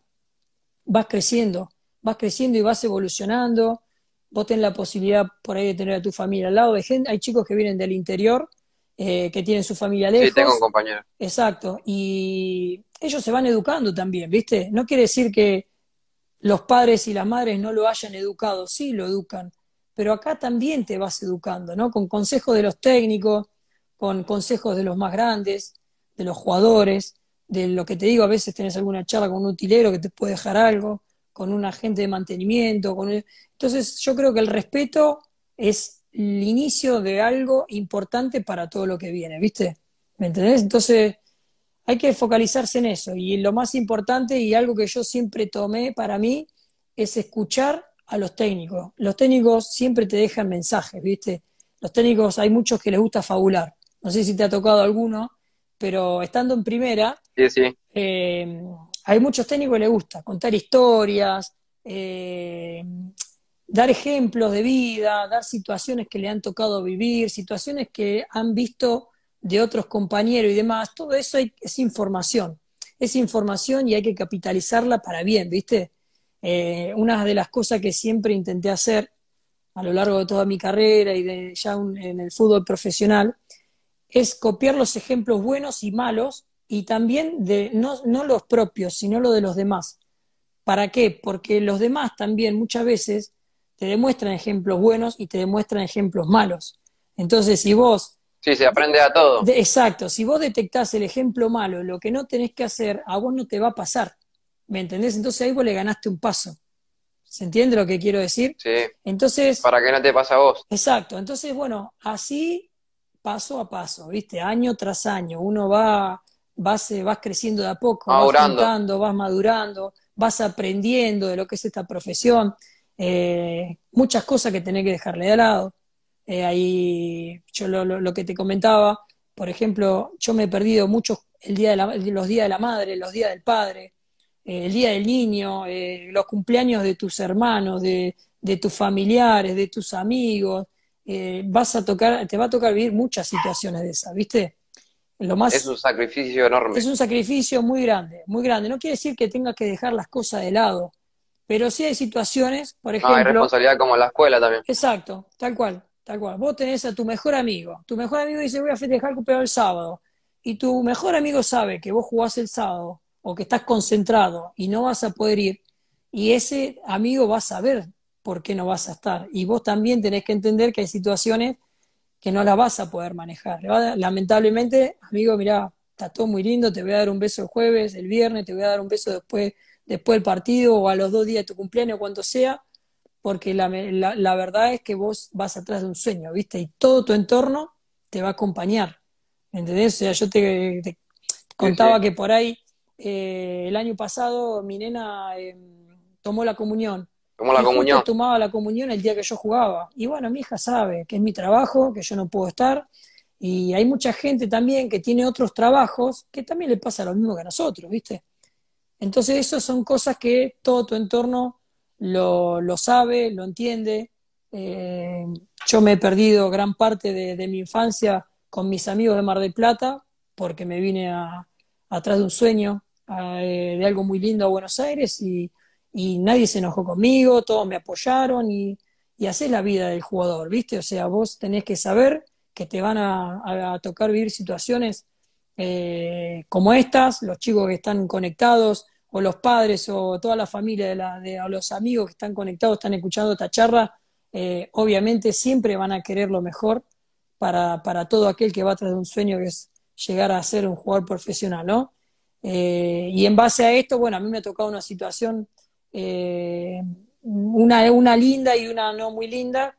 vas creciendo, vas creciendo y vas evolucionando, vos tenés la posibilidad por ahí de tener a tu familia al lado de gente, hay chicos que vienen del interior, eh, que tienen su familia lejos. Sí, tengo un compañero. Exacto, y ellos se van educando también, ¿viste? No quiere decir que los padres y las madres no lo hayan educado, sí lo educan, pero acá también te vas educando, ¿no? Con consejos de los técnicos, con consejos de los más grandes, de los jugadores, de lo que te digo, a veces tenés alguna charla con un utilero que te puede dejar algo, con un agente de mantenimiento, con entonces yo creo que el respeto es el inicio de algo importante para todo lo que viene, ¿viste? ¿Me entendés? Entonces, hay que focalizarse en eso. Y lo más importante y algo que yo siempre tomé para mí es escuchar a los técnicos. Los técnicos siempre te dejan mensajes, ¿viste? Los técnicos, hay muchos que les gusta fabular. No sé si te ha tocado alguno, pero estando en primera, eh, hay muchos técnicos que les gusta contar historias, eh, dar ejemplos de vida, dar situaciones que le han tocado vivir, situaciones que han visto de otros compañeros y demás, todo eso es información. Es información y hay que capitalizarla para bien, ¿viste? Eh, una de las cosas que siempre intenté hacer a lo largo de toda mi carrera y ya en el fútbol profesional es copiar los ejemplos buenos y malos y también de no, no los propios, sino los de los demás. ¿Para qué? Porque los demás también muchas veces te demuestran ejemplos buenos y te demuestran ejemplos malos. Entonces, si vos Sí, se aprende a todo. exacto, si vos detectás el ejemplo malo, lo que no tenés que hacer, a vos no te va a pasar. ¿Me entendés? Entonces ahí vos le ganaste un paso. ¿Se entiende lo que quiero decir? Sí. Entonces. Para que no te pase a vos. Exacto. Entonces, bueno, así paso a paso, ¿viste? Año tras año, uno va, vas, vas creciendo de a poco, vas juntando, vas madurando, vas aprendiendo de lo que es esta profesión, eh, muchas cosas que tenés que dejarle de lado. Eh, ahí yo lo, lo, que te comentaba, por ejemplo, yo me he perdido muchos el día de los días de la madre, los días del padre, eh, el día del niño, eh, los cumpleaños de tus hermanos, de, tus familiares, de tus amigos. vas a tocar, te va a tocar vivir muchas situaciones de esas, ¿viste? Lo más, es un sacrificio enorme. Es un sacrificio muy grande, muy grande. No quiere decir que tengas que dejar las cosas de lado, pero sí hay situaciones, por ejemplo... hay responsabilidad como la escuela también. Exacto, tal cual. Tal cual. Vos tenés a tu mejor amigo. Tu mejor amigo dice, voy a festejar el el sábado. Y tu mejor amigo sabe que vos jugás el sábado o que estás concentrado y no vas a poder ir. Y ese amigo va a saber por qué no vas a estar. Y vos también tenés que entender que hay situaciones que no las vas a poder manejar. Lamentablemente, amigo, mirá, está todo muy lindo, te voy a dar un beso el jueves, el viernes, te voy a dar un beso después, después del partido o a los dos días de tu cumpleaños, cuando sea, porque la, verdad es que vos vas atrás de un sueño, ¿viste? Y todo tu entorno te va a acompañar, ¿entendés? O sea, yo te, contaba que por ahí eh, el año pasado mi nena eh, tomó la comunión. Tomó la comunión. Tomaba la comunión el día que yo jugaba. Y bueno, mi hija sabe que es mi trabajo, que yo no puedo estar. Y hay mucha gente también que tiene otros trabajos que también le pasa lo mismo que a nosotros, ¿viste? Entonces, esas son cosas que todo tu entorno lo, lo sabe, lo entiende. Eh, yo me he perdido gran parte de, mi infancia con mis amigos de Mar del Plata porque me vine a, atrás de un sueño, eh, de algo muy lindo a Buenos Aires y, nadie se enojó conmigo, todos me apoyaron y, y así es la vida del jugador, ¿viste? O sea, vos tenés que saber que te van a, tocar vivir situaciones eh, como estas, los chicos que están conectados, o los padres o toda la familia de, la, de o los amigos que están conectados, están escuchando esta charla, eh, obviamente siempre van a querer lo mejor para, todo aquel que va tras de un sueño que es llegar a ser un jugador profesional, ¿no? Eh, y en base a esto, bueno, a mí me ha tocado una situación, eh, una, una linda y una no muy linda,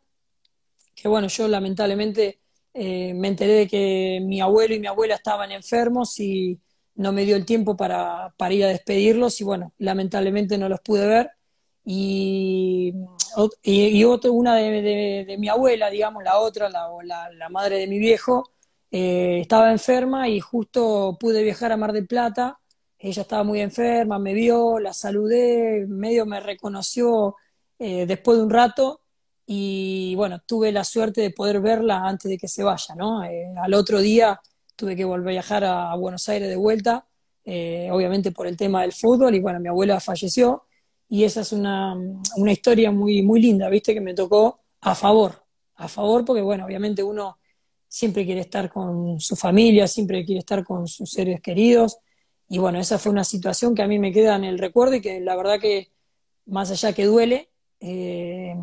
que bueno, yo lamentablemente me enteré de que mi abuelo y mi abuela estaban enfermos y no me dio el tiempo para, ir a despedirlos y bueno, lamentablemente no los pude ver. Y, y, una de, mi abuela, digamos, la otra, la, madre de mi viejo, eh, estaba enferma y justo pude viajar a Mar del Plata. Ella estaba muy enferma, me vio, la saludé, medio me reconoció eh, después de un rato y bueno, tuve la suerte de poder verla antes de que se vaya, ¿no? Eh, al otro día tuve que volver a viajar a, Buenos Aires de vuelta, eh, obviamente por el tema del fútbol, y bueno, mi abuela falleció, y esa es una, historia muy, muy linda, ¿viste? Que me tocó a favor, a favor, porque bueno, obviamente uno siempre quiere estar con su familia, siempre quiere estar con sus seres queridos, y bueno, esa fue una situación que a mí me queda en el recuerdo y que la verdad que, más allá que duele, eh,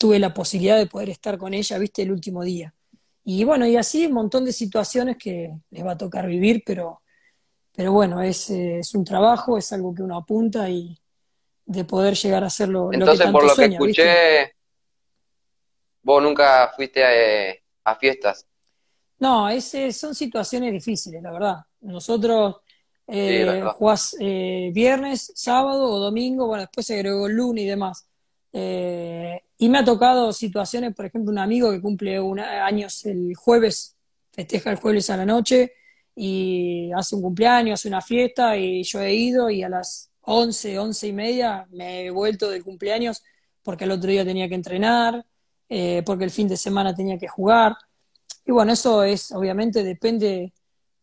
tuve la posibilidad de poder estar con ella, viste, el último día. Y bueno, y así un montón de situaciones que les va a tocar vivir, pero, pero bueno, es, eh, es un trabajo, es algo que uno apunta y de poder llegar a hacerlo. Entonces, por lo que escuché, vos nunca fuiste eh, a, fiestas. No, es, eh, son situaciones difíciles, la verdad. Nosotros viernes, sábado o domingo, bueno, después se agregó lunes y demás. Eh, y me ha tocado situaciones, por ejemplo, un amigo que cumple años el jueves, festeja el jueves a la noche y hace un cumpleaños, hace una fiesta y yo he ido y a las once, once y media me he vuelto del cumpleaños porque el otro día tenía que entrenar, eh, porque el fin de semana tenía que jugar. Y bueno, eso es, obviamente, depende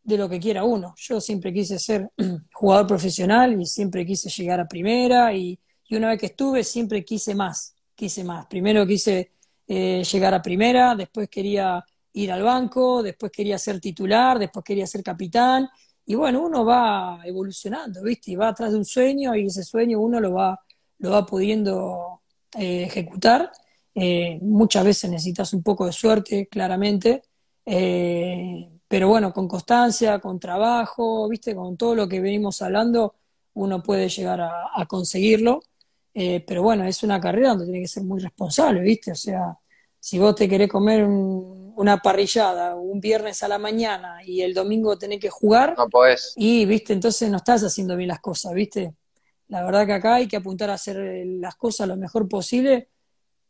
de lo que quiera uno. Yo siempre quise ser jugador profesional y siempre quise llegar a primera y y una vez que estuve siempre quise más, quise más. Primero quise eh, llegar a primera, después quería ir al banco, después quería ser titular, después quería ser capitán. Y bueno, uno va evolucionando, ¿viste? Y va atrás de un sueño y ese sueño uno lo va, lo va pudiendo eh, ejecutar. Eh, muchas veces necesitas un poco de suerte, claramente. pero bueno, con constancia, con trabajo, ¿viste? Con todo lo que venimos hablando, uno puede llegar a conseguirlo. Eh, pero bueno, es una carrera donde tiene que ser muy responsable, ¿viste? O sea, si vos te querés comer una parrillada un viernes a la mañana y el domingo tenés que jugar, no podés. Y, ¿viste? Entonces no estás haciendo bien las cosas, ¿viste? La verdad que acá hay que apuntar a hacer eh, las cosas lo mejor posible,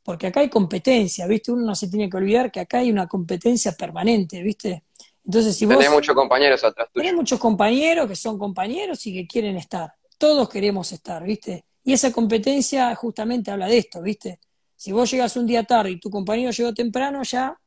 porque acá hay competencia, ¿viste? Uno no se tiene que olvidar que acá hay una competencia permanente, ¿viste? Entonces, si vos. Tenés muchos compañeros atrás tuyo. muchos compañeros que son compañeros y que quieren estar. Todos queremos estar, ¿viste? Y esa competencia justamente habla de esto, ¿viste? Si vos llegas un día tarde y tu compañero llegó temprano, ya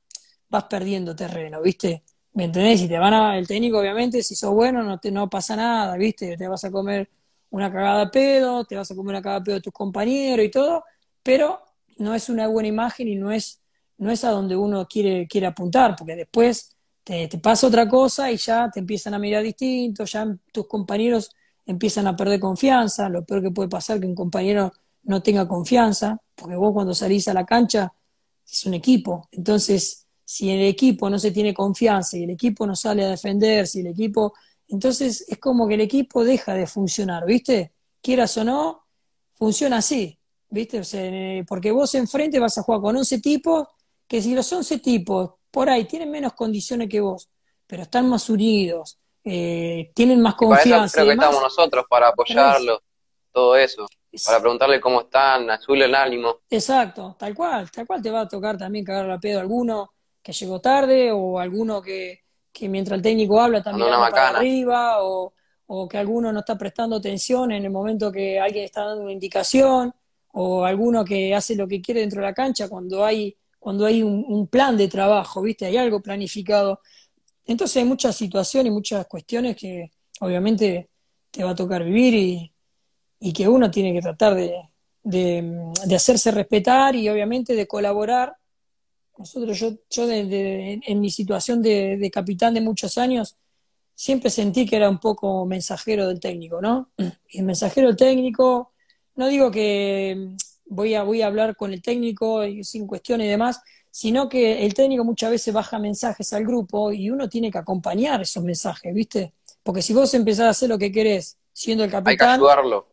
vas perdiendo terreno, ¿viste? ¿Me entendés? Si te van a, el técnico, obviamente, si sos bueno, no te no pasa nada, ¿viste? Te vas a comer una cagada de pedo, te vas a comer una cagada de pedo de tus compañeros y todo, pero no es una buena imagen y no es, no es a donde uno quiere, quiere apuntar, porque después te, te pasa otra cosa y ya te empiezan a mirar distinto, ya tus compañeros empiezan a perder confianza, lo peor que puede pasar es que un compañero no tenga confianza, porque vos cuando salís a la cancha es un equipo, entonces si el equipo no se tiene confianza y el equipo no sale a defender, si el equipo, entonces es como que el equipo deja de funcionar, ¿viste? Quieras o no, funciona así, ¿viste? Eh, porque vos enfrente vas a jugar con 11 tipos, que si los 11 tipos por ahí tienen menos condiciones que vos, pero están más unidos, eh, tienen más confianza. creo que estamos nosotros, para apoyarlo todo eso. Para preguntarle cómo están, azul el ánimo. Exacto, tal cual, tal cual te va a tocar también cagar la pedo alguno que llegó tarde o alguno que, mientras el técnico habla también va para arriba o, que alguno no está prestando atención en el momento que alguien está dando una indicación o alguno que hace lo que quiere dentro de la cancha cuando hay cuando hay un plan de trabajo, ¿viste? Hay algo planificado. Entonces hay muchas situaciones y muchas cuestiones que obviamente te va a tocar vivir y, que uno tiene que tratar de, hacerse respetar y obviamente de colaborar. Nosotros, yo, yo en mi situación de, capitán de muchos años, siempre sentí que era un poco mensajero del técnico, ¿no? Y el mensajero técnico, no digo que voy a, voy a hablar con el técnico y sin cuestiones y demás, sino que el técnico muchas veces baja mensajes al grupo y uno tiene que acompañar esos mensajes, ¿viste? Porque si vos empezás a hacer lo que querés siendo el capitán,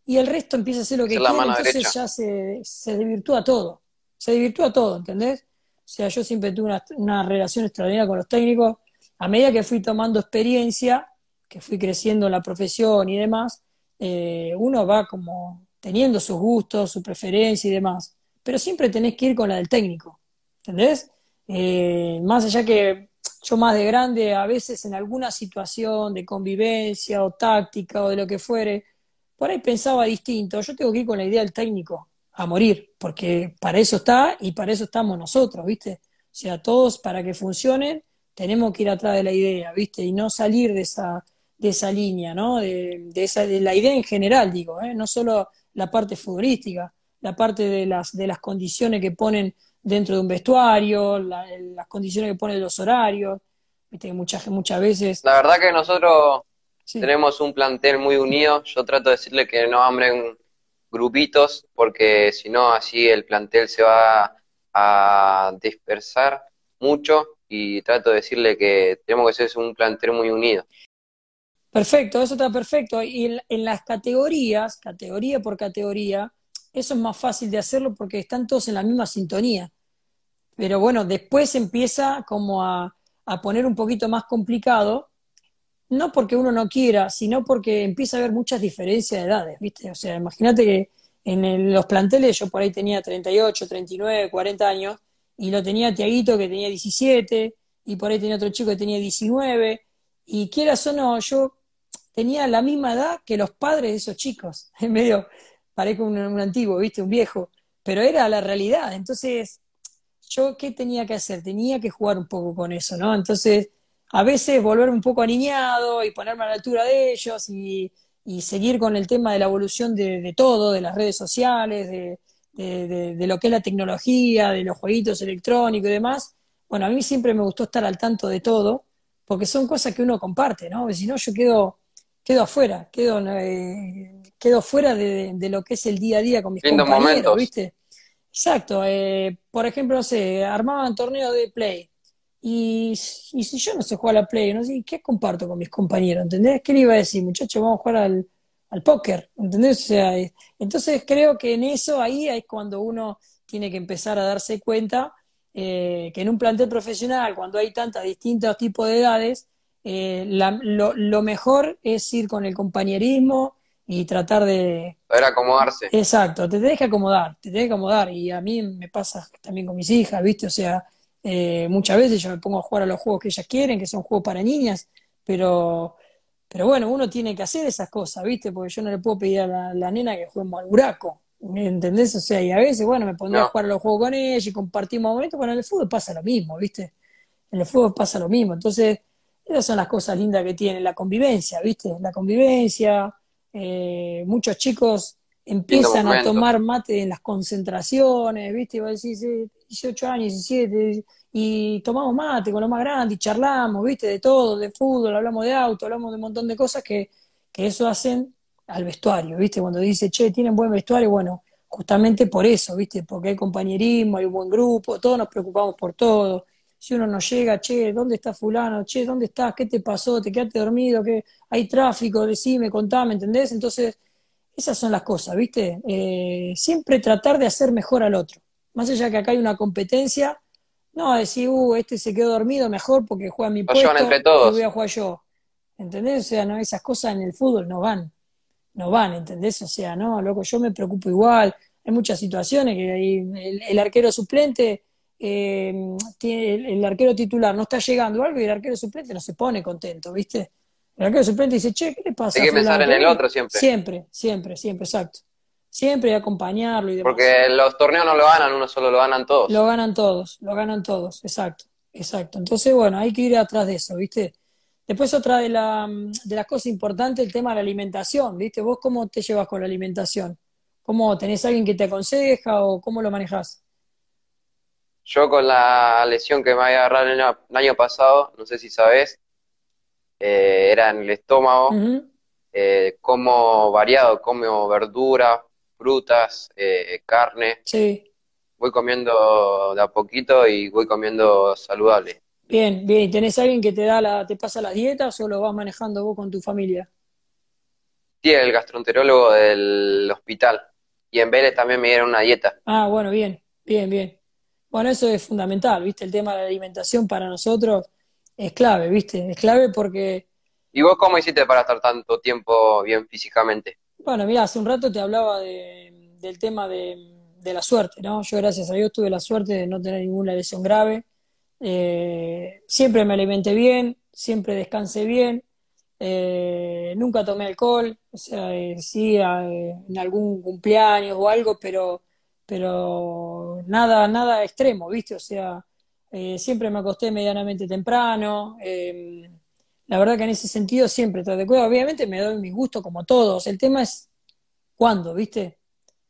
y el resto empieza a hacer lo que quieres, entonces ya se, se desvirtúa todo, se divirtúa todo, ¿entendés? O sea, yo siempre tuve una, relación extraordinaria con los técnicos, a medida que fui tomando experiencia, que fui creciendo en la profesión y demás, eh, uno va como teniendo sus gustos, su preferencia y demás. Pero siempre tenés que ir con la del técnico. ¿Entendés? Eh, más allá que yo más de grande, a veces en alguna situación de convivencia o táctica o de lo que fuere, por ahí pensaba distinto. Yo tengo que ir con la idea del técnico a morir, porque para eso está y para eso estamos nosotros, ¿viste? O sea, todos para que funcionen tenemos que ir atrás de la idea, ¿viste? Y no salir de esa, de esa línea, ¿no? De, de, esa, de la idea en general, digo, ¿eh? No solo la parte futurística, la parte de las, de las condiciones que ponen dentro de un vestuario, las condiciones que ponen los horarios, muchas, muchas veces... La verdad que nosotros tenemos un plantel muy unido, yo trato de decirle que no hambren grupitos, porque si no así el plantel se va a dispersar mucho y trato de decirle que tenemos que ser un plantel muy unido. Perfecto, eso está perfecto. Y en las categorías, categoría por categoría, eso es más fácil de hacerlo porque están todos en la misma sintonía. Pero bueno, después empieza como a, a poner un poquito más complicado, no porque uno no quiera, sino porque empieza a haber muchas diferencias de edades, ¿viste? O sea, imagínate que en los planteles yo por ahí tenía 38, 39, 40 años, y lo tenía Tiaguito que tenía 17, y por ahí tenía otro chico que tenía 19, y quieras o no, yo tenía la misma edad que los padres de esos chicos. En medio, parezco un, antiguo, ¿viste? Un viejo, pero era la realidad. Entonces, yo qué tenía que hacer? Tenía que jugar un poco con eso, ¿no? Entonces, a veces volverme un poco aniñado y ponerme a la altura de ellos y, seguir con el tema de la evolución de, todo, de las redes sociales, de, lo que es la tecnología, de los jueguitos electrónicos y demás. Bueno, a mí siempre me gustó estar al tanto de todo, porque son cosas que uno comparte, ¿no? si no, yo quedo, quedo afuera, quedo eh, quedo fuera de, lo que es el día a día con mis compañeros, ¿viste? Exacto. Eh, por ejemplo, no sé, armaban torneo de play. Y, si yo no sé jugar a la play, no sé, ¿qué comparto con mis compañeros? ¿Entendés? ¿Qué le iba a decir, muchachos? Vamos a jugar al, póker, ¿entendés? O sea, eh, entonces creo que en eso ahí es cuando uno tiene que empezar a darse cuenta eh, que en un plantel profesional, cuando hay tantos distintos tipos de edades, lo mejor es ir con el compañerismo, y tratar de... Poder acomodarse. Exacto, te tenés que acomodar, te tenés que acomodar. Y a mí me pasa también con mis hijas, ¿viste? O sea, eh, muchas veces yo me pongo a jugar a los juegos que ellas quieren, que son juegos para niñas, pero, pero bueno, uno tiene que hacer esas cosas, ¿viste? Porque yo no le puedo pedir a la, nena que juegue al buraco. ¿Me entendés? O sea, y a veces, bueno, me pongo a jugar a los juegos con ella y compartimos momentos. Bueno, en el fútbol pasa lo mismo, ¿viste? En el fútbol pasa lo mismo. Entonces, esas son las cosas lindas que tiene la convivencia, ¿viste? La convivencia, eh, muchos chicos empiezan a tomar mate en las concentraciones, ¿viste? Y vos decís, 18 años, 17, y tomamos mate con lo más grande y charlamos, ¿viste? De todo, de fútbol, hablamos de auto, hablamos de un montón de cosas que, que eso hacen al vestuario, ¿viste? Cuando dice, che, tienen buen vestuario, bueno, justamente por eso, ¿viste? Porque hay compañerismo, hay un buen grupo, todos nos preocupamos por todo si uno no llega, che, ¿dónde está fulano? Che, ¿dónde estás? ¿Qué te pasó? ¿Te quedaste dormido? que ¿Hay tráfico? Decime, contame, ¿entendés? Entonces, esas son las cosas, ¿viste? Eh, siempre tratar de hacer mejor al otro. Más allá que acá hay una competencia, no decir, uh, este se quedó dormido mejor porque juega mi puesto, entre todos. voy a jugar yo. ¿Entendés? O sea, no, esas cosas en el fútbol no van. No van, ¿entendés? O sea, no, loco, yo me preocupo igual. Hay muchas situaciones que el, arquero suplente eh, el, arquero titular no está llegando algo y el arquero suplente no se pone contento, ¿viste? El arquero suplente dice, che, ¿qué le pasa? Hay que pensar en el otro siempre. Siempre, siempre, siempre, exacto. Siempre acompañarlo y demás. Porque los torneos no lo ganan uno solo, lo ganan todos. Lo ganan todos, lo ganan todos, exacto, exacto. Entonces, bueno, hay que ir atrás de eso, ¿viste? Después otra de, las cosas importantes, el tema de la alimentación, ¿viste? ¿Vos cómo te llevas con la alimentación? ¿Cómo tenés alguien que te aconseja o cómo lo manejas yo con la lesión que me había agarrado el año, pasado, no sé si sabes, eh, era en el estómago, eh, como variado, como verdura, frutas, eh, carne. Sí. Voy comiendo de a poquito y voy comiendo saludable. Bien, bien. ¿Tenés alguien que te da la, te pasa las dietas o lo vas manejando vos con tu familia? Sí, el gastroenterólogo del hospital. Y en Vélez también me dieron una dieta. Ah, bueno, bien, bien, bien. Bueno, eso es fundamental, ¿viste? El tema de la alimentación para nosotros es clave, ¿viste? Es clave porque... ¿Y vos cómo hiciste para estar tanto tiempo bien físicamente? Bueno, mira, hace un rato te hablaba del tema de, la suerte, ¿no? Yo gracias a Dios tuve la suerte de no tener ninguna lesión grave. Eh, siempre me alimenté bien, siempre descansé bien, eh, nunca tomé alcohol, o sea, eh, sí, en algún cumpleaños o algo, pero, pero nada, nada extremo, ¿viste? O sea, eh, siempre me acosté medianamente temprano. Em, la verdad que en ese sentido siempre te de Obviamente me doy mis gustos como todos. El tema es cuándo, ¿viste?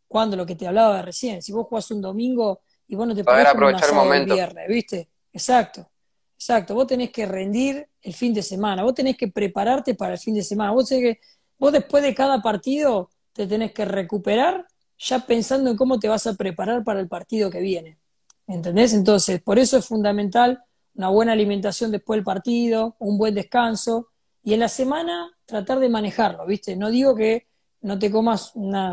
Cuándo, lo que te hablaba recién. Si vos jugás un domingo y vos no te podés aprovechar el viernes, ¿viste? Exacto. Exacto, vos tenés que rendir el fin de semana, vos tenés que prepararte para el fin de semana, vos, que, vos después de cada partido te tenés que recuperar ya pensando en cómo te vas a preparar para el partido que viene. ¿Entendés? Entonces, por eso es fundamental una buena alimentación después del partido, un buen descanso y en la semana tratar de manejarlo, ¿viste? No digo que no te comas una,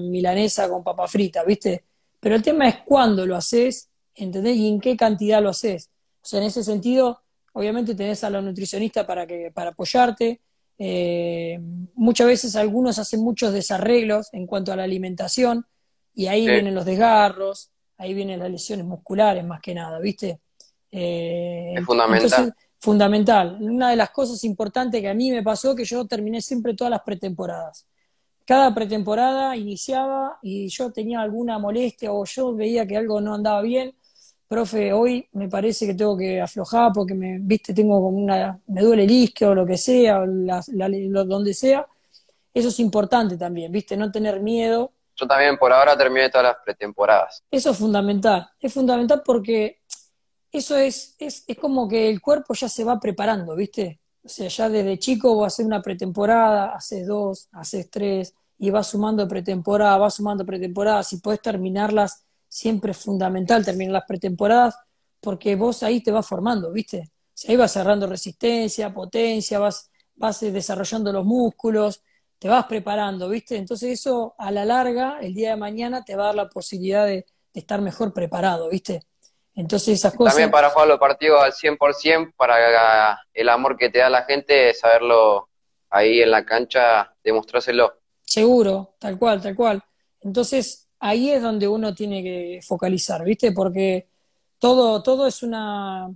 milanesa con papa frita, ¿viste? Pero el tema es cuándo lo haces, ¿entendés? Y en qué cantidad lo haces. O sea, en ese sentido, obviamente tenés a los nutricionistas para, que, para apoyarte, eh, muchas veces algunos hacen muchos desarreglos en cuanto a la alimentación y ahí vienen los desgarros, ahí vienen las lesiones musculares más que nada, ¿viste? Eh, es fundamental. fundamental. Una de las cosas importantes que a mí me pasó que yo terminé siempre todas las pretemporadas. Cada pretemporada iniciaba y yo tenía alguna molestia o yo veía que algo no andaba bien profe, hoy me parece que tengo que aflojar porque me, viste, tengo como una, me duele el isquio o lo que sea, o donde sea. Eso es importante también, viste, no tener miedo. Yo también por ahora terminé todas las pretemporadas. Eso es fundamental, es fundamental porque eso es, es, es como que el cuerpo ya se va preparando, viste. O sea, ya desde chico vos haces una pretemporada, haces dos, haces tres, y vas sumando pretemporada, vas sumando pretemporadas y podés terminarlas siempre es fundamental terminar las pretemporadas porque vos ahí te vas formando, ¿viste? ahí vas cerrando resistencia, potencia, vas, vas eh, desarrollando los músculos, te vas preparando, ¿viste? Entonces eso a la larga, el día de mañana, te va a dar la posibilidad de, estar mejor preparado, ¿viste? Entonces esas cosas... También para jugar los partidos al 100%, para el amor que te da la gente, saberlo ahí en la cancha, demostrárselo. Seguro, tal cual, tal cual. Entonces, ahí es donde uno tiene que focalizar, ¿viste? Porque todo, todo es una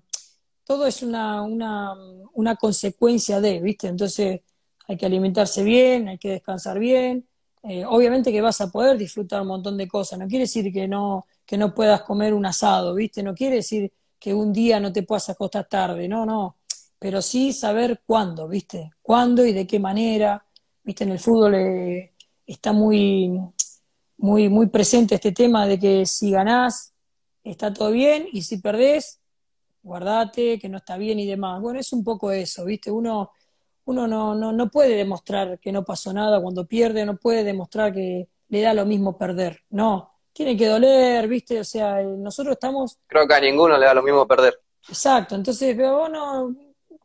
todo es una, una, consecuencia de, ¿viste? Entonces hay que alimentarse bien, hay que descansar bien. Eh, obviamente que vas a poder disfrutar un montón de cosas. No quiere decir que no, que no puedas comer un asado, ¿viste? No quiere decir que un día no te puedas acostar tarde, no, no. Pero sí saber cuándo, ¿viste? Cuándo y de qué manera. ¿Viste? En el fútbol eh, está muy muy, muy presente este tema de que si ganás está todo bien y si perdés, guardate, que no está bien y demás. Bueno, es un poco eso, ¿viste? Uno, uno no, no, no puede demostrar que no pasó nada cuando pierde, no puede demostrar que le da lo mismo perder, no. Tiene que doler, ¿viste? O sea, eh, nosotros estamos... Creo que a ninguno le da lo mismo perder. Exacto, entonces, pero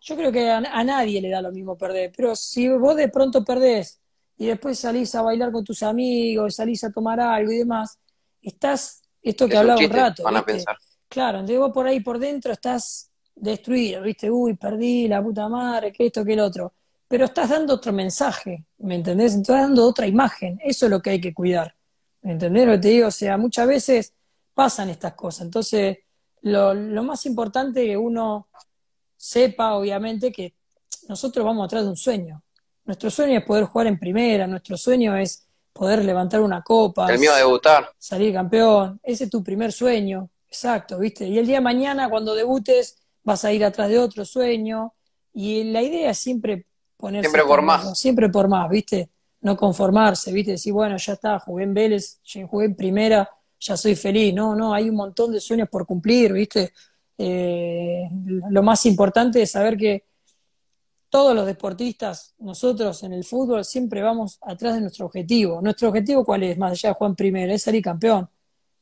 yo creo que a, a nadie le da lo mismo perder, pero si vos de pronto perdés y después salís a bailar con tus amigos, salís a tomar algo y demás, estás, esto que hablaba un, rato, claro, entonces vos por ahí por dentro estás destruido, viste, uy, perdí la puta madre, que esto, que el otro, pero estás dando otro mensaje, ¿me entendés? Estás dando otra imagen, eso es lo que hay que cuidar, ¿me entendés lo que te digo? O sea, muchas veces pasan estas cosas, entonces lo, lo más importante que uno sepa, obviamente, que nosotros vamos atrás de un sueño, nuestro sueño es poder jugar en primera, nuestro sueño es poder levantar una copa. El mío debutar. Salir campeón. Ese es tu primer sueño. Exacto, ¿viste? Y el día de mañana, cuando debutes, vas a ir atrás de otro sueño. Y la idea es siempre ponerse. Siempre por más. Siempre por más, ¿viste? No conformarse, ¿viste? Decir, bueno, ya está, jugué en Vélez, jugué en primera, ya soy feliz. No, no, hay un montón de sueños por cumplir, ¿viste? Eh, lo más importante es saber que todos los deportistas, nosotros en el fútbol siempre vamos atrás de nuestro objetivo. ¿Nuestro objetivo cuál es? Más allá de Juan I? es salir campeón.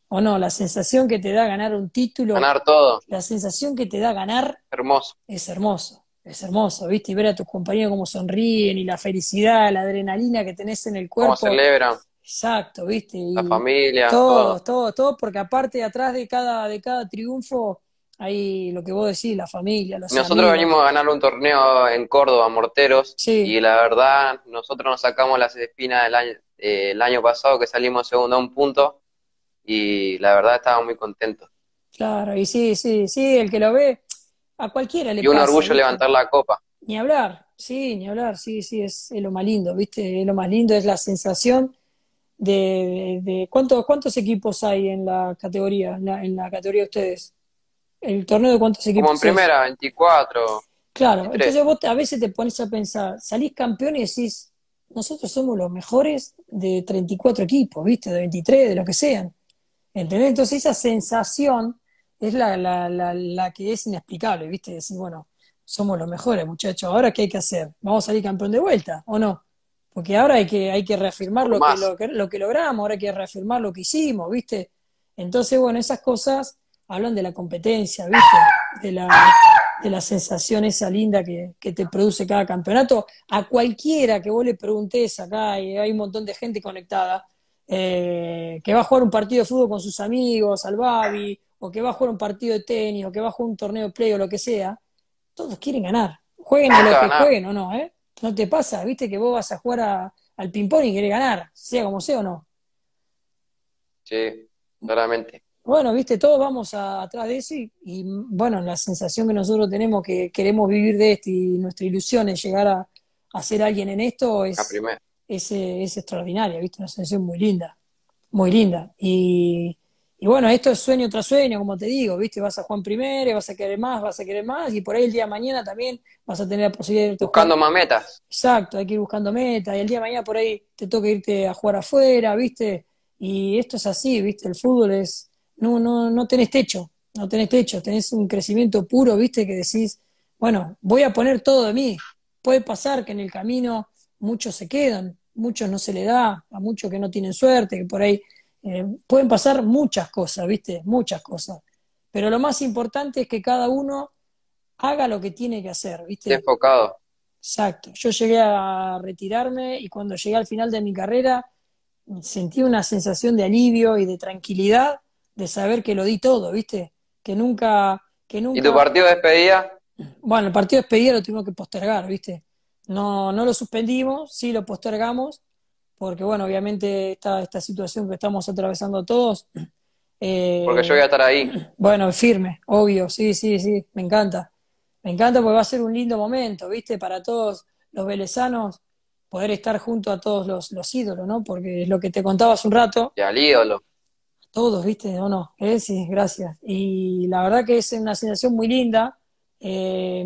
¿O no? La sensación que te da ganar un título. Ganar todo. La sensación que te da ganar. Hermoso. Es hermoso. Es hermoso, ¿viste? Y ver a tus compañeros cómo sonríen y la felicidad, la adrenalina que tenés en el cuerpo. Cómo celebran. Exacto, ¿viste? la familia. todos todo, todo, porque aparte atrás de cada, de cada triunfo Ahí lo que vos decís, la familia, Nosotros venimos a ganar un torneo en Córdoba, Morteros, y la verdad, nosotros nos sacamos las espinas del año, eh, el año pasado, que salimos segundo a un punto, y la verdad estábamos muy contentos. Claro, y sí, sí, sí, el que lo ve, a cualquiera le Y un orgullo levantar la copa. Ni hablar, sí, ni hablar, sí, sí, es, lo más lindo, ¿viste? Es lo más lindo es la sensación de, de, ¿cuántos, cuántos equipos hay en la categoría, en la categoría de ustedes? el torneo de cuántos equipos. Como en primera, 24. Claro, entonces vos a veces te pones a pensar, salís campeón y decís, nosotros somos los mejores de 34 equipos, ¿viste? De 23, de lo que sean. ¿Entendés? Entonces esa sensación es la, que es inexplicable, ¿viste? Decir, bueno, somos los mejores, muchachos, ahora qué hay que hacer? ¿Vamos a salir campeón de vuelta o no? Porque ahora hay que, hay que reafirmar lo lo que, lo, que, logramos, ahora hay que reafirmar lo que hicimos, ¿viste? Entonces, bueno, esas cosas hablan de la competencia, ¿viste? De la, sensación esa linda que, te produce cada campeonato. A cualquiera que vos le preguntes acá, y hay un montón de gente conectada, eh, que va a jugar un partido de fútbol con sus amigos, al Babi, o que va a jugar un partido de tenis, o que va a jugar un torneo de play o lo que sea, todos quieren ganar. Jueguen lo que jueguen o no, ¿eh? No te pasa, viste, que vos vas a jugar al ping-pong y querés ganar, sea como sea o no. Sí, claramente bueno, viste, todos vamos atrás de eso y, bueno, la sensación que nosotros tenemos que queremos vivir de esto y nuestra ilusión es llegar a, ser alguien en esto es, extraordinaria, viste, una sensación muy linda, muy linda. Y, y, bueno, esto es sueño tras sueño, como te digo, viste, vas a Juan primero, vas a querer más, vas a querer más y por ahí el día de mañana también vas a tener la posibilidad de irte buscando más metas. Exacto, hay que ir buscando metas y el día de mañana por ahí te toca irte a jugar afuera, viste, y esto es así, viste, el fútbol es no, no, no tenés techo, no tenés techo, tenés un crecimiento puro, viste, que decís, bueno, voy a poner todo de mí. Puede pasar que en el camino muchos se quedan, muchos no se le da, a muchos que no tienen suerte, que por ahí eh, pueden pasar muchas cosas, viste, muchas cosas. Pero lo más importante es que cada uno haga lo que tiene que hacer, viste. Enfocado. Exacto. Yo llegué a retirarme y cuando llegué al final de mi carrera sentí una sensación de alivio y de tranquilidad de saber que lo di todo, ¿viste? Que nunca, que nunca... ¿Y tu partido de despedida? Bueno, el partido de despedida lo tuvimos que postergar, ¿viste? No, no lo suspendimos, sí lo postergamos, porque bueno, obviamente esta, esta situación que estamos atravesando todos... Eh, porque yo voy a estar ahí. Bueno, firme, obvio, sí, sí, sí, me encanta. Me encanta porque va a ser un lindo momento, ¿viste? Para todos los velezanos poder estar junto a todos los, los ídolos, ¿no? Porque es lo que te contaba hace un rato. Y al ídolo. Todos, ¿viste? ¿O no? sí, gracias. Y la verdad que es una sensación muy linda, eh,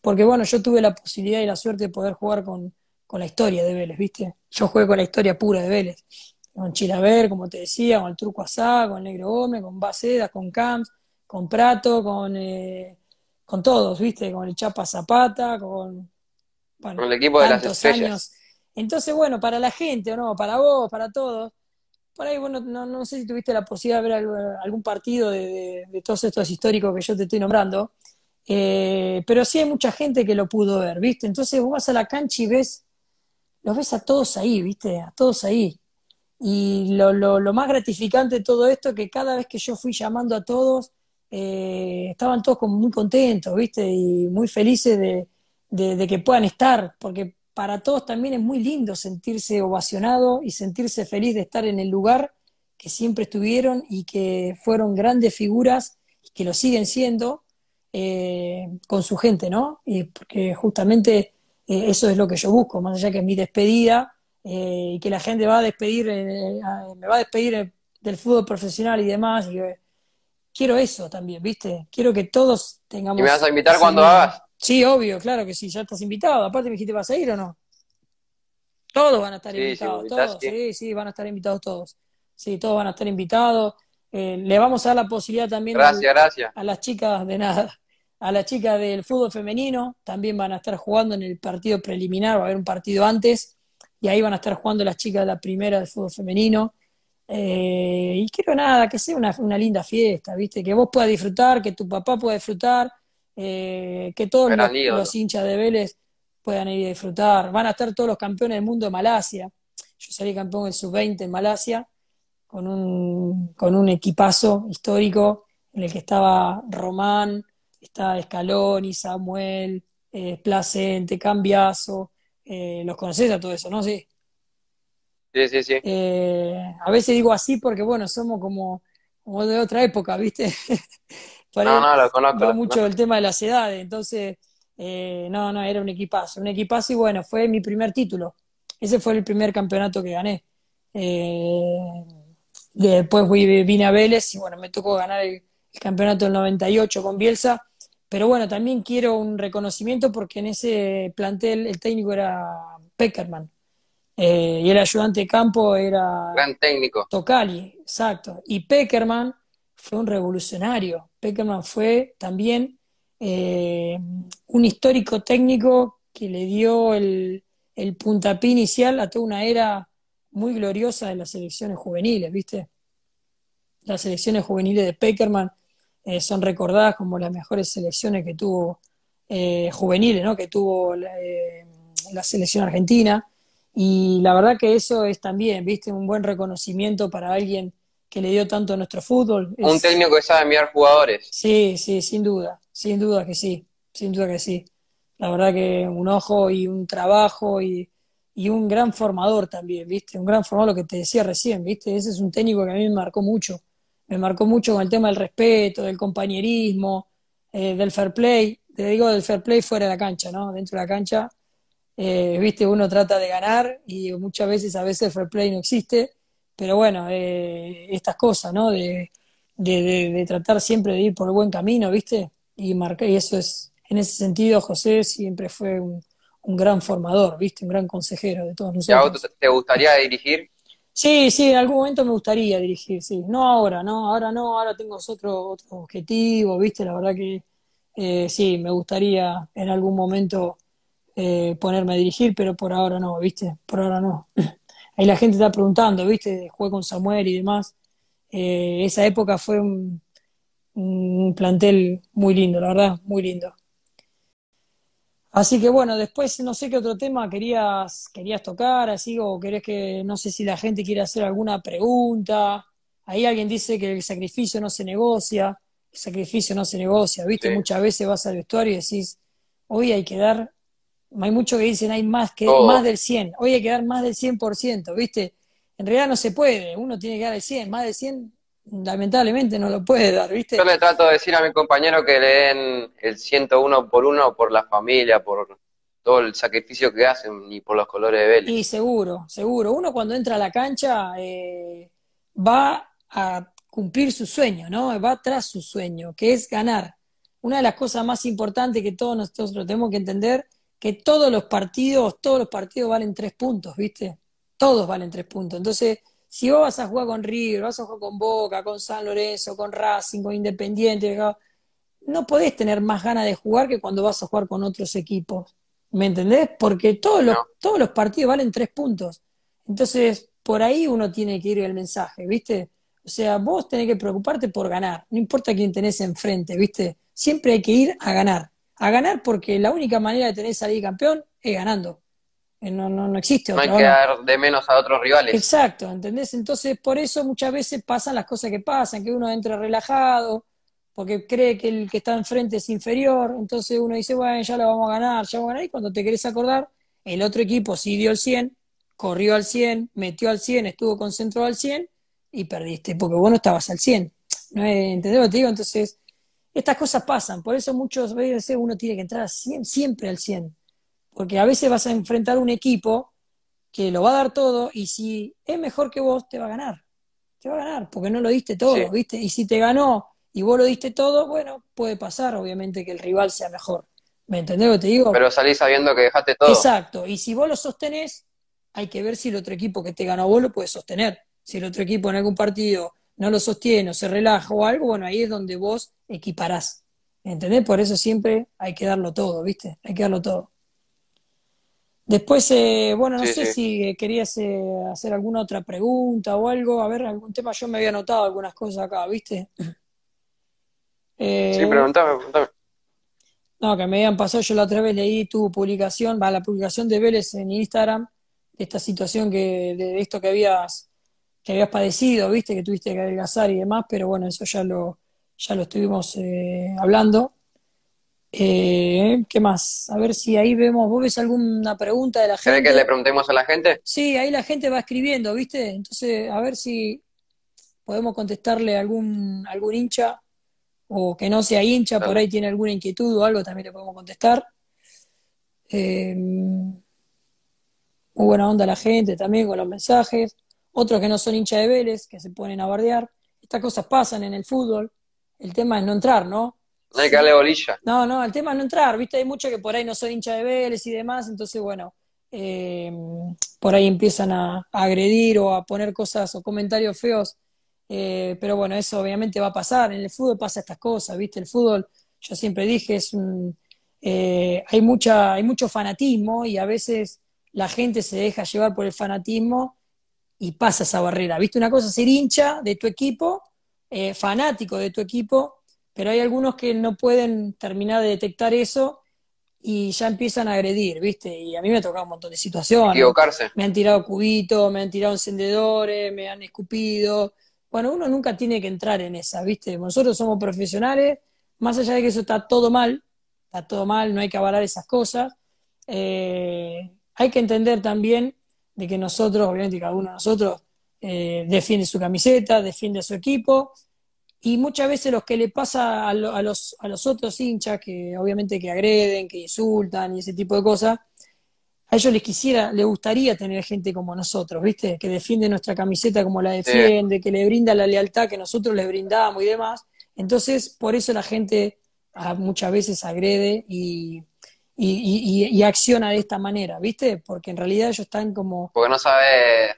porque bueno, yo tuve la posibilidad y la suerte de poder jugar con, con la historia de Vélez, ¿viste? Yo jugué con la historia pura de Vélez, con Chilaver, como te decía, con el Truco Asá, con Negro Gómez, con Baceda, con Camps, con Prato, con, eh, con todos, ¿viste? Con el Chapa Zapata, con, con el equipo de las estrellas. Entonces, bueno, para la gente, ¿o no? Para vos, para todos, por ahí, bueno, no, sé si tuviste la posibilidad de ver algún partido de, todos estos históricos que yo te estoy nombrando, eh, pero sí hay mucha gente que lo pudo ver, ¿viste? Entonces vos vas a la cancha y ves, los ves a todos ahí, ¿viste? A todos ahí. Y lo, más gratificante de todo esto es que cada vez que yo fui llamando a todos, eh, estaban todos como muy contentos, ¿viste? Y muy felices de, de, que puedan estar, porque para todos también es muy lindo sentirse ovacionado y sentirse feliz de estar en el lugar que siempre estuvieron y que fueron grandes figuras y que lo siguen siendo eh, con su gente, ¿no? Y porque justamente eh, eso es lo que yo busco, más allá que mi despedida eh, y que la gente va a despedir, me va a despedir del fútbol profesional y demás. quiero eso también, ¿viste? Quiero que todos tengamos. ¿Y me vas a invitar cuando hagas? Sí, obvio, claro que sí, ya estás invitado. Aparte me dijiste, ¿vas a ir o no? Todos van a estar invitados, todos, sí. sí. van a estar invitados todos. Sí, todos van a estar invitados. Eh, le vamos a dar la posibilidad también gracias, gracias. a las chicas de nada, a las chicas del fútbol femenino, también van a estar jugando en el partido preliminar, va a haber un partido antes, y ahí van a estar jugando las chicas de la primera del fútbol femenino. Eh, y quiero nada, que sea una, una linda fiesta, ¿viste? Que vos puedas disfrutar, que tu papá pueda disfrutar, eh, que todos los, hinchas de Vélez puedan ir a disfrutar. Van a estar todos los campeones del mundo de Malasia. Yo salí campeón en sub-20 en Malasia con un, con un equipazo histórico en el que estaba Román, estaba y Samuel, eh, Placente, Cambiazo. Eh, los conoces a todo eso, ¿no? Sí. Sí, sí, a veces digo así porque, bueno, somos como, como de otra época, ¿viste? no, no, conozco. mucho del el tema de las edades, entonces, eh, no, no, era un equipazo, un equipazo y bueno, fue mi primer título. Ese fue el primer campeonato que gané. Eh, después vine a Vélez y bueno, me tocó ganar el, campeonato del 98 con Bielsa pero bueno, también quiero un reconocimiento porque en ese plantel el técnico era Peckerman eh, y el ayudante de campo era... Gran técnico. Tocali, exacto. Y Peckerman fue un revolucionario. Peckerman fue también eh, un histórico técnico que le dio el, el puntapié inicial a toda una era muy gloriosa de las selecciones juveniles, ¿viste? Las selecciones juveniles de Peckerman eh, son recordadas como las mejores selecciones que tuvo eh, juveniles, ¿no? Que tuvo la selección argentina. Y la verdad que eso es también, ¿viste? Un buen reconocimiento para alguien que le dio tanto a nuestro fútbol. Un técnico que sabe enviar jugadores. Sí, sí, sin duda, sin duda que sí, sin duda que sí. La verdad que un ojo y un trabajo y, un gran formador también, ¿viste? Un gran formador, lo que te decía recién, ¿viste? Ese es un técnico que a mí me marcó mucho. Me marcó mucho con el tema del respeto, del compañerismo, eh, del fair play. Te digo del fair play fuera de la cancha, ¿no? Dentro de la cancha, eh, ¿viste? Uno trata de ganar y muchas veces, a veces el fair play no existe pero bueno, eh, estas cosas, ¿no? De, de, tratar siempre de ir por el buen camino, ¿viste? Y, marcar, y eso es, en ese sentido, José siempre fue un, gran formador, ¿viste? Un gran consejero de todos nosotros. a ¿Te, te gustaría dirigir? Sí, sí, en algún momento me gustaría dirigir, sí. No ahora, no, ahora no, ahora tengo otro, otro objetivo, ¿viste? La verdad que eh, sí, me gustaría en algún momento eh, ponerme a dirigir, pero por ahora no, ¿viste? Por ahora no ahí la gente está preguntando, ¿viste? Jugué con Samuel y demás. Eh, esa época fue un, plantel muy lindo, la verdad, muy lindo. Así que bueno, después no sé qué otro tema querías, querías tocar, así, o querés que, no sé si la gente quiere hacer alguna pregunta. Ahí alguien dice que el sacrificio no se negocia, el sacrificio no se negocia, ¿viste? Muchas veces vas al vestuario y decís, hoy hay que dar hay muchos que dicen hay más que más del 100, hoy hay que dar más del 100%, ¿viste? En realidad no se puede, uno tiene que dar el 100, más del 100 lamentablemente no lo puede dar, ¿viste? Yo le trato de decir a mi compañero que le den el 101 por uno por la familia, por todo el sacrificio que hacen y por los colores de Vélez. Y seguro, seguro. Uno cuando entra a la cancha eh, va a cumplir su sueño, ¿no? Va tras su sueño, que es ganar. Una de las cosas más importantes que todos nosotros tenemos que entender que todos los partidos, todos los partidos valen tres puntos, ¿viste? Todos valen tres puntos. Entonces, si vos vas a jugar con River, vas a jugar con Boca, con San Lorenzo, con Racing, con Independiente, no podés tener más ganas de jugar que cuando vas a jugar con otros equipos. ¿Me entendés? Porque todos los, todos los partidos valen tres puntos. Entonces, por ahí uno tiene que ir el mensaje, ¿viste? O sea, vos tenés que preocuparte por ganar, no importa quién tenés enfrente, ¿viste? Siempre hay que ir a ganar a ganar porque la única manera de tener salir campeón es ganando. Eh, no, no, no existe No hay que dar de menos a otros rivales. Exacto, ¿entendés? Entonces, por eso muchas veces pasan las cosas que pasan, que uno entra relajado, porque cree que el que está enfrente es inferior, entonces uno dice, bueno, ya lo vamos a ganar, ya vamos a ganar, y cuando te querés acordar, el otro equipo sí dio el 100, corrió al 100, metió al 100, estuvo concentrado al 100, y perdiste, porque vos no estabas al 100. ¿No ¿Entendés lo que te digo? Entonces, estas cosas pasan, por eso muchos veces uno tiene que entrar siempre al 100, porque a veces vas a enfrentar un equipo que lo va a dar todo y si es mejor que vos, te va a ganar. Te va a ganar, porque no lo diste todo, ¿viste? Y si te ganó y vos lo diste todo, bueno, puede pasar, obviamente, que el rival sea mejor. ¿Me entendés lo que te digo? Pero salís sabiendo que dejaste todo. Exacto, y si vos lo sostenés, hay que ver si el otro equipo que te ganó vos lo puede sostener. Si el otro equipo en algún partido no lo sostiene o se relaja o algo, bueno, ahí es donde vos equiparás. ¿Entendés? Por eso siempre hay que darlo todo, ¿viste? Hay que darlo todo. Después, eh, bueno, no sé si eh, querías eh, hacer alguna otra pregunta o algo. A ver, algún tema. Yo me había notado algunas cosas acá, ¿viste? Eh, sí, preguntame, No, que me habían pasado. Yo la otra vez leí tu publicación, va, la publicación de Vélez en Instagram, de esta situación que, de esto que habías, que habías padecido, ¿viste? Que tuviste que adelgazar y demás, pero bueno, eso ya lo, ya lo estuvimos eh, hablando. Eh, ¿Qué más? A ver si ahí vemos, vos ves alguna pregunta de la gente. que le preguntemos a la gente? Sí, ahí la gente va escribiendo, ¿viste? Entonces, a ver si podemos contestarle a algún, algún hincha o que no sea hincha, por ahí tiene alguna inquietud o algo, también le podemos contestar. Em, muy buena onda la gente también con los mensajes. Otros que no son hincha de Vélez, que se ponen a bardear. Estas cosas pasan en el fútbol el tema es no entrar, ¿no? No hay que bolilla. No, no, el tema es no entrar, ¿viste? Hay muchos que por ahí no soy hincha de Vélez y demás, entonces, bueno, eh, por ahí empiezan a, agredir o a poner cosas o comentarios feos, eh, pero bueno, eso obviamente va a pasar. En el fútbol pasa estas cosas, ¿viste? El fútbol, yo siempre dije, es un, eh, hay, mucha, hay mucho fanatismo y a veces la gente se deja llevar por el fanatismo y pasa esa barrera. ¿Viste? Una cosa es ser hincha de tu equipo eh, fanático de tu equipo, pero hay algunos que no pueden terminar de detectar eso y ya empiezan a agredir, ¿viste? Y a mí me ha tocado un montón de situaciones. Equivocarse. Me han tirado cubitos, me han tirado encendedores, me han escupido. Bueno, uno nunca tiene que entrar en esa, ¿viste? Nosotros somos profesionales, más allá de que eso está todo mal, está todo mal, no hay que avalar esas cosas. Eh, hay que entender también de que nosotros, obviamente cada uno de nosotros, eh, defiende su camiseta, defiende a su equipo. Y muchas veces lo que le pasa a, los, a los otros hinchas, que obviamente que agreden, que insultan y ese tipo de cosas, a ellos les quisiera, les gustaría tener gente como nosotros, ¿viste? Que defiende nuestra camiseta como la defiende, que le brinda la lealtad que nosotros les brindamos y demás. Entonces, por eso la gente ah, muchas veces agrede y, acciona de esta manera, ¿viste? Porque en realidad ellos están como... Porque no sabe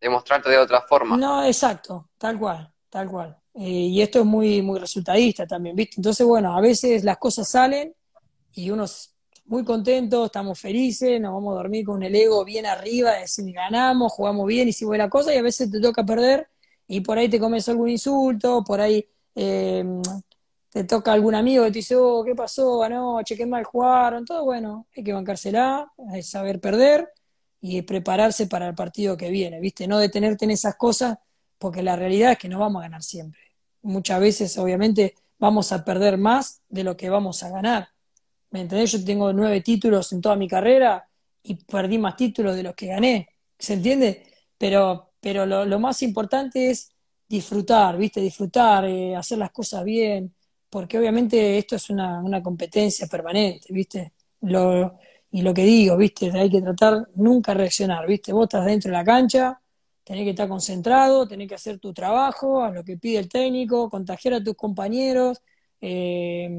demostrarte de otra forma. No, exacto, tal cual, tal cual. Eh, y esto es muy, muy resultadista también, ¿viste? Entonces, bueno, a veces las cosas salen y uno muy contento, estamos felices, nos vamos a dormir con el ego bien arriba, ganamos, jugamos bien, y vuelve la cosa, y a veces te toca perder y por ahí te comes algún insulto, por ahí eh, te toca algún amigo que te dice, oh, ¿qué pasó? Anoche, qué mal jugaron, todo bueno, hay que bancársela, hay saber perder y prepararse para el partido que viene, ¿viste? No detenerte en esas cosas, porque la realidad es que no vamos a ganar siempre. Muchas veces, obviamente, vamos a perder más de lo que vamos a ganar. ¿Me entendés? Yo tengo nueve títulos en toda mi carrera y perdí más títulos de los que gané. ¿Se entiende? Pero, pero lo, más importante es disfrutar, ¿viste? Disfrutar, eh, hacer las cosas bien, porque obviamente esto es una, una competencia permanente, ¿viste? Lo, y lo que digo, ¿viste? Hay que tratar nunca reaccionar, ¿viste? Vos estás dentro de la cancha, tenés que estar concentrado, tenés que hacer tu trabajo, a lo que pide el técnico, contagiar a tus compañeros eh,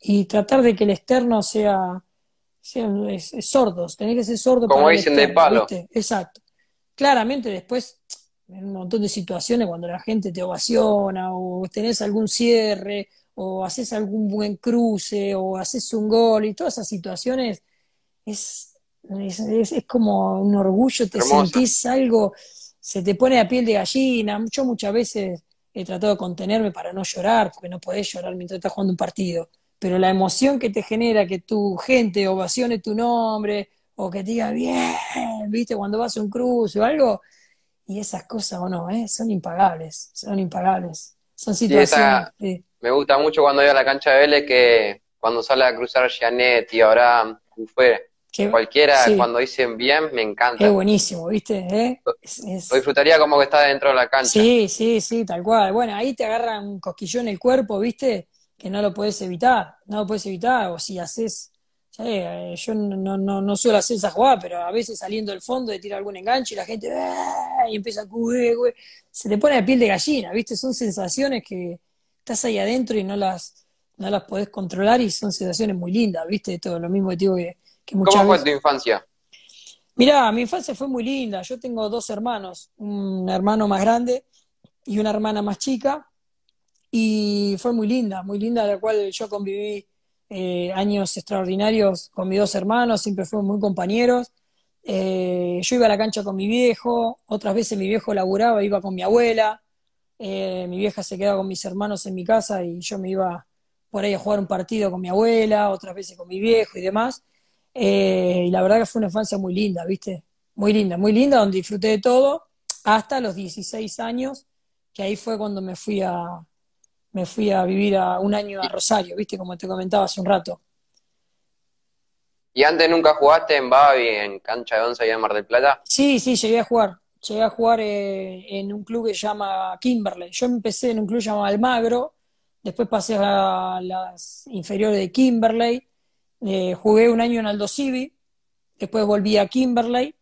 y tratar de que el externo sea, sea sordos, tenés que ser sordo. Como dicen, de palo. Exacto. Claramente después, en un montón de situaciones, cuando la gente te ovaciona o tenés algún cierre o haces algún buen cruce o haces un gol y todas esas situaciones es, es, como un orgullo, te sentís algo, se te pone la piel de gallina. Yo muchas veces he tratado de contenerme para no llorar, porque no podés llorar mientras estás jugando un partido. Pero la emoción que te genera que tu gente ovacione tu nombre o que te diga bien, viste, cuando vas a un cruce o algo, y esas cosas o no, ¿eh? son impagables, son impagables. Son situaciones. Me gusta mucho cuando voy a la cancha de Vélez que cuando sale a cruzar y ahora fue Cualquiera, cuando dicen bien, me encanta. Es buenísimo, ¿viste? ¿Eh? Lo disfrutaría como que está dentro de la cancha. Sí, sí, sí, tal cual. Bueno, ahí te agarra un cosquillón en el cuerpo, ¿viste? Que no lo puedes evitar, no lo puedes evitar. O si haces, eh, yo no, no, no suelo hacer esa jugada, pero a veces saliendo del fondo de tirar algún enganche y la gente, ¡ah! y empieza a cubrir Se te pone la piel de gallina, ¿viste? Son sensaciones que estás ahí adentro y no las, no las podés controlar y son sensaciones muy lindas, ¿viste? Todo lo mismo que digo que ¿Cómo fue tu infancia? Mirá, mi infancia fue muy linda. Yo tengo dos hermanos, un hermano más grande y una hermana más chica. Y fue muy linda, muy linda, la cual yo conviví eh, años extraordinarios con mis dos hermanos, siempre fuimos muy compañeros. Eh, yo iba a la cancha con mi viejo, otras veces mi viejo laburaba, iba con mi abuela. Eh, mi vieja se quedaba con mis hermanos en mi casa y yo me iba por ahí a jugar un partido con mi abuela, otras veces con mi viejo y demás. Eh, y la verdad que fue una infancia muy linda, ¿viste? Muy linda, muy linda, donde disfruté de todo hasta los 16 años, que ahí fue cuando me fui a, me fui a vivir a un año a Rosario, ¿viste? Como te comentaba hace un rato. ¿Y antes nunca jugaste en Babi, en Cancha de Once y en Mar del Plata? Sí, sí, llegué a jugar. Llegué a jugar eh, en un club que se llama Kimberley. Yo empecé en un club llamado Almagro, después pasé a las inferiores de Kimberley, eh, jugué un año en Aldo después volví a Kimberley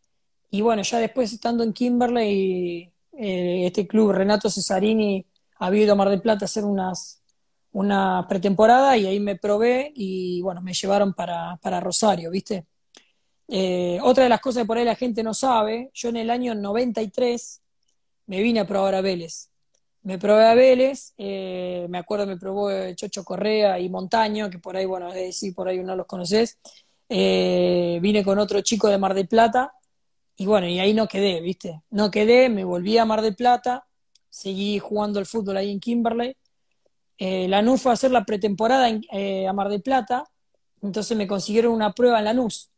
y bueno, ya después estando en Kimberley, eh, este club Renato Cesarini había ido a Mar del Plata a hacer unas, una pretemporada y ahí me probé y bueno, me llevaron para, Rosario, ¿viste? Eh, otra de las cosas que por ahí la gente no sabe, yo en el año 93 me vine a probar a Vélez me probé a Vélez, eh, me acuerdo me probó eh, Chocho Correa y Montaño, que por ahí, bueno, es decir, por ahí no los conoces. Eh, vine con otro chico de Mar de Plata y bueno, y ahí no quedé, ¿viste? No quedé, me volví a Mar de Plata, seguí jugando el fútbol ahí en Kimberley. La Lanús fue a hacer la pretemporada en, a Mar del Plata, entonces me consiguieron una prueba en la Lanús.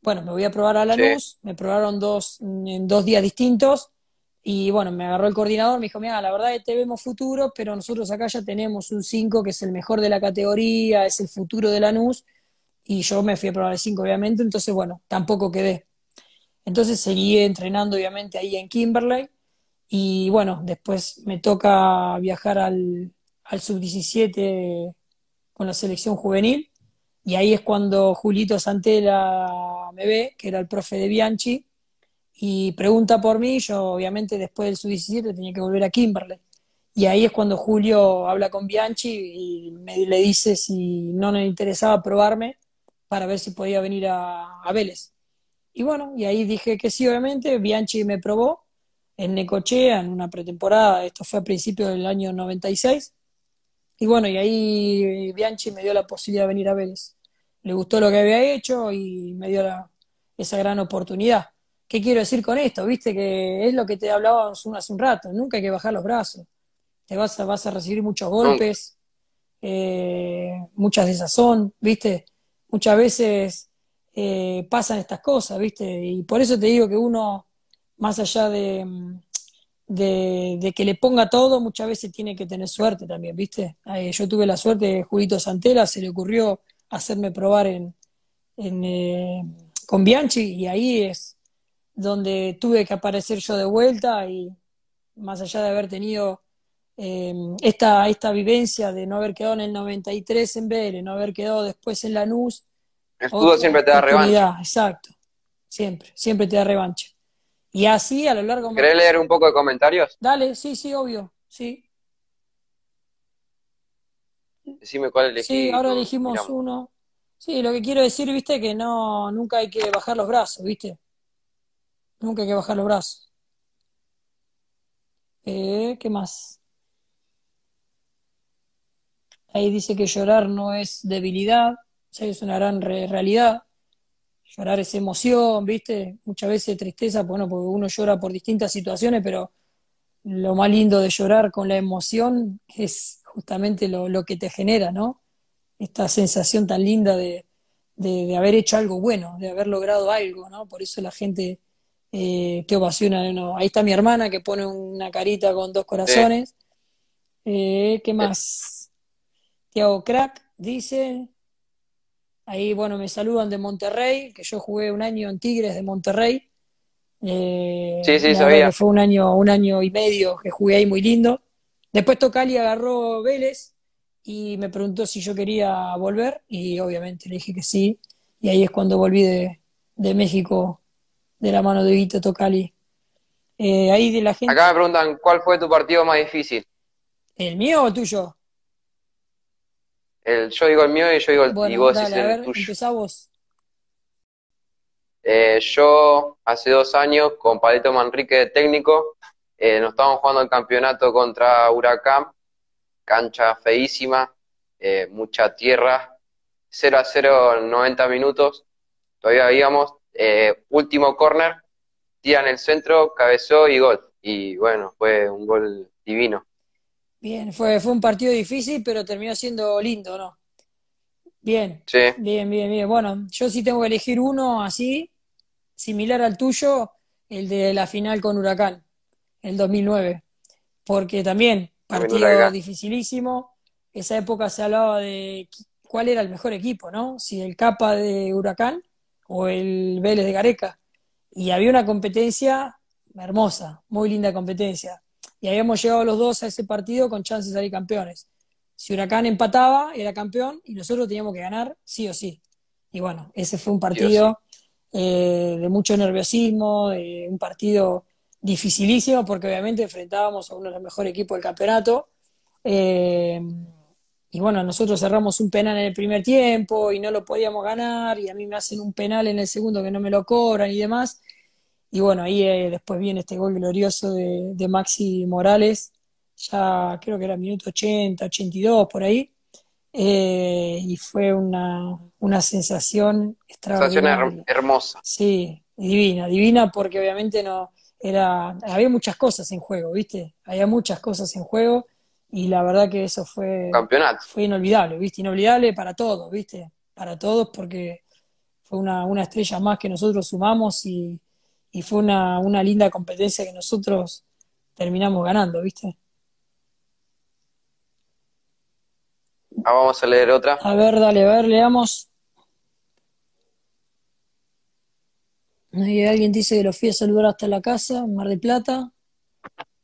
Bueno, me voy a probar a La Nus, me probaron dos, en dos días distintos y bueno, me agarró el coordinador, me dijo, mira, la verdad es que te vemos futuro, pero nosotros acá ya tenemos un 5 que es el mejor de la categoría, es el futuro de la NUS, y yo me fui a probar el 5, obviamente, entonces bueno, tampoco quedé. Entonces seguí entrenando, obviamente, ahí en Kimberley, y bueno, después me toca viajar al, al sub-17 con la selección juvenil, y ahí es cuando Julito Santela me ve, que era el profe de Bianchi, y pregunta por mí, yo obviamente después del sub-17 tenía que volver a Kimberley. Y ahí es cuando Julio habla con Bianchi y me, le dice si no le interesaba probarme para ver si podía venir a, a, Vélez. Y bueno, y ahí dije que sí, obviamente, Bianchi me probó en Necochea, en una pretemporada, esto fue a principios del año 96. Y bueno, y ahí Bianchi me dio la posibilidad de venir a Vélez. Le gustó lo que había hecho y me dio esa gran oportunidad ¿Qué quiero decir con esto? Viste que es lo que te hablábamos hace un rato, nunca hay que bajar los brazos. Te vas a, vas a recibir muchos golpes, eh, muchas desazón, ¿viste? Muchas veces eh, pasan estas cosas, ¿viste? Y por eso te digo que uno, más allá de, de, que le ponga todo, muchas veces tiene que tener suerte también, ¿viste? Eh, yo tuve la suerte, de Julito Santela se le ocurrió hacerme probar en con Bianchi y ahí es donde tuve que aparecer yo de vuelta y más allá de haber tenido em, esta, esta vivencia de no haber quedado en el 93 en BL no haber quedado después en Lanús. El fútbol siempre te da revancha. Exacto, siempre, siempre te da revancha. Y así a lo largo... ¿Querés leer un poco de comentarios? Dale, sí, sí, obvio, sí. Decime cuál elegí. Sí, ahora dijimos uno. Sí, lo que quiero decir, viste, que no, nunca hay que bajar los brazos, viste Nunca hay que bajar los brazos. Eh, ¿Qué más? Ahí dice que llorar no es debilidad, es una gran realidad. Llorar es emoción, ¿viste? Muchas veces tristeza, bueno, porque uno llora por distintas situaciones, pero lo más lindo de llorar con la emoción es justamente lo, que te genera, ¿no? Esta sensación tan linda de, haber hecho algo bueno, de haber logrado algo, ¿no? Por eso la gente eh, que No. Ahí está mi hermana que pone una carita con dos corazones. Eh, ¿Qué más? Tiago Crack dice. Ahí, bueno, me saludan de Monterrey, que yo jugué un año en Tigres de Monterrey. Eh, sí, sí, sabía. fue un año, un año y medio que jugué ahí muy lindo. Después Tocali agarró Vélez y me preguntó si yo quería volver y obviamente le dije que sí. Y ahí es cuando volví de, de México de la mano de Vito Tocali. Eh, ahí de la gente. Acá me preguntan, ¿cuál fue tu partido más difícil? ¿El mío o tuyo? El, yo digo el mío y yo digo el, vos tuyo. Eh, yo hace dos años con Palito Manrique técnico eh, nos estábamos jugando el campeonato contra Huracán, cancha feísima, mucha tierra, 0 a 0 90 minutos, todavía íbamos, eh, último corner, tira en el centro, cabezó y gol. Y bueno, fue un gol divino. Bien, fue, fue un partido difícil, pero terminó siendo lindo, ¿no? Bien. Sí. Bien, bien, bien. Bueno, yo sí tengo que elegir uno así, similar al tuyo, el de la final con Huracán, el 2009. Porque también, partido dificilísimo. Esa época se hablaba de cuál era el mejor equipo, ¿no? Si el capa de Huracán o el Vélez de Gareca. Y había una competencia hermosa, muy linda competencia. Y habíamos llegado los dos a ese partido con chances de salir campeones. Si Huracán empataba, era campeón y nosotros teníamos que ganar sí o sí. Y bueno, ese fue un partido eh, de mucho nerviosismo, un partido dificilísimo porque obviamente enfrentábamos a uno de los mejores equipos del campeonato. Eh, y bueno, nosotros cerramos un penal en el primer tiempo y no lo podíamos ganar y a mí me hacen un penal en el segundo que no me lo cobran y demás. Y bueno, ahí eh, después viene este gol glorioso de, Maxi Morales, ya creo que era minuto 80, 82 por ahí. Eh, y fue una, sensación extraordinaria. Sensación hermosa. Sí, divina, divina porque obviamente no era había muchas cosas en juego, ¿viste? Había muchas cosas en juego y la verdad que eso fue. Fue inolvidable, ¿viste? Inolvidable para todos, ¿viste? Para todos, porque fue una, estrella más que nosotros sumamos y, fue una, linda competencia que nosotros terminamos ganando, ¿viste? Ah, vamos a leer otra. A ver, dale, a ver, leamos. Alguien dice que los fui a saludar hasta la casa, Mar de Plata.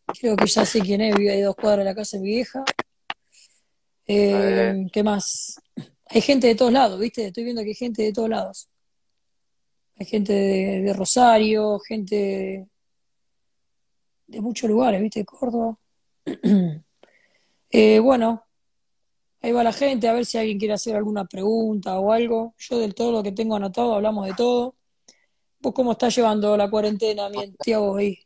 Creo que ya sé quién es, vive ahí dos cuadras de la casa mi vieja. Eh. Eh, ¿Qué más? Hay gente de todos lados, ¿viste? Estoy viendo que hay gente de todos lados. Hay gente de, Rosario, gente de, muchos lugares, ¿viste? Córdoba. Eh, bueno, ahí va la gente, a ver si alguien quiere hacer alguna pregunta o algo. Yo del todo lo que tengo anotado, hablamos de todo. ¿Vos cómo estás llevando la cuarentena, mi vos ahí?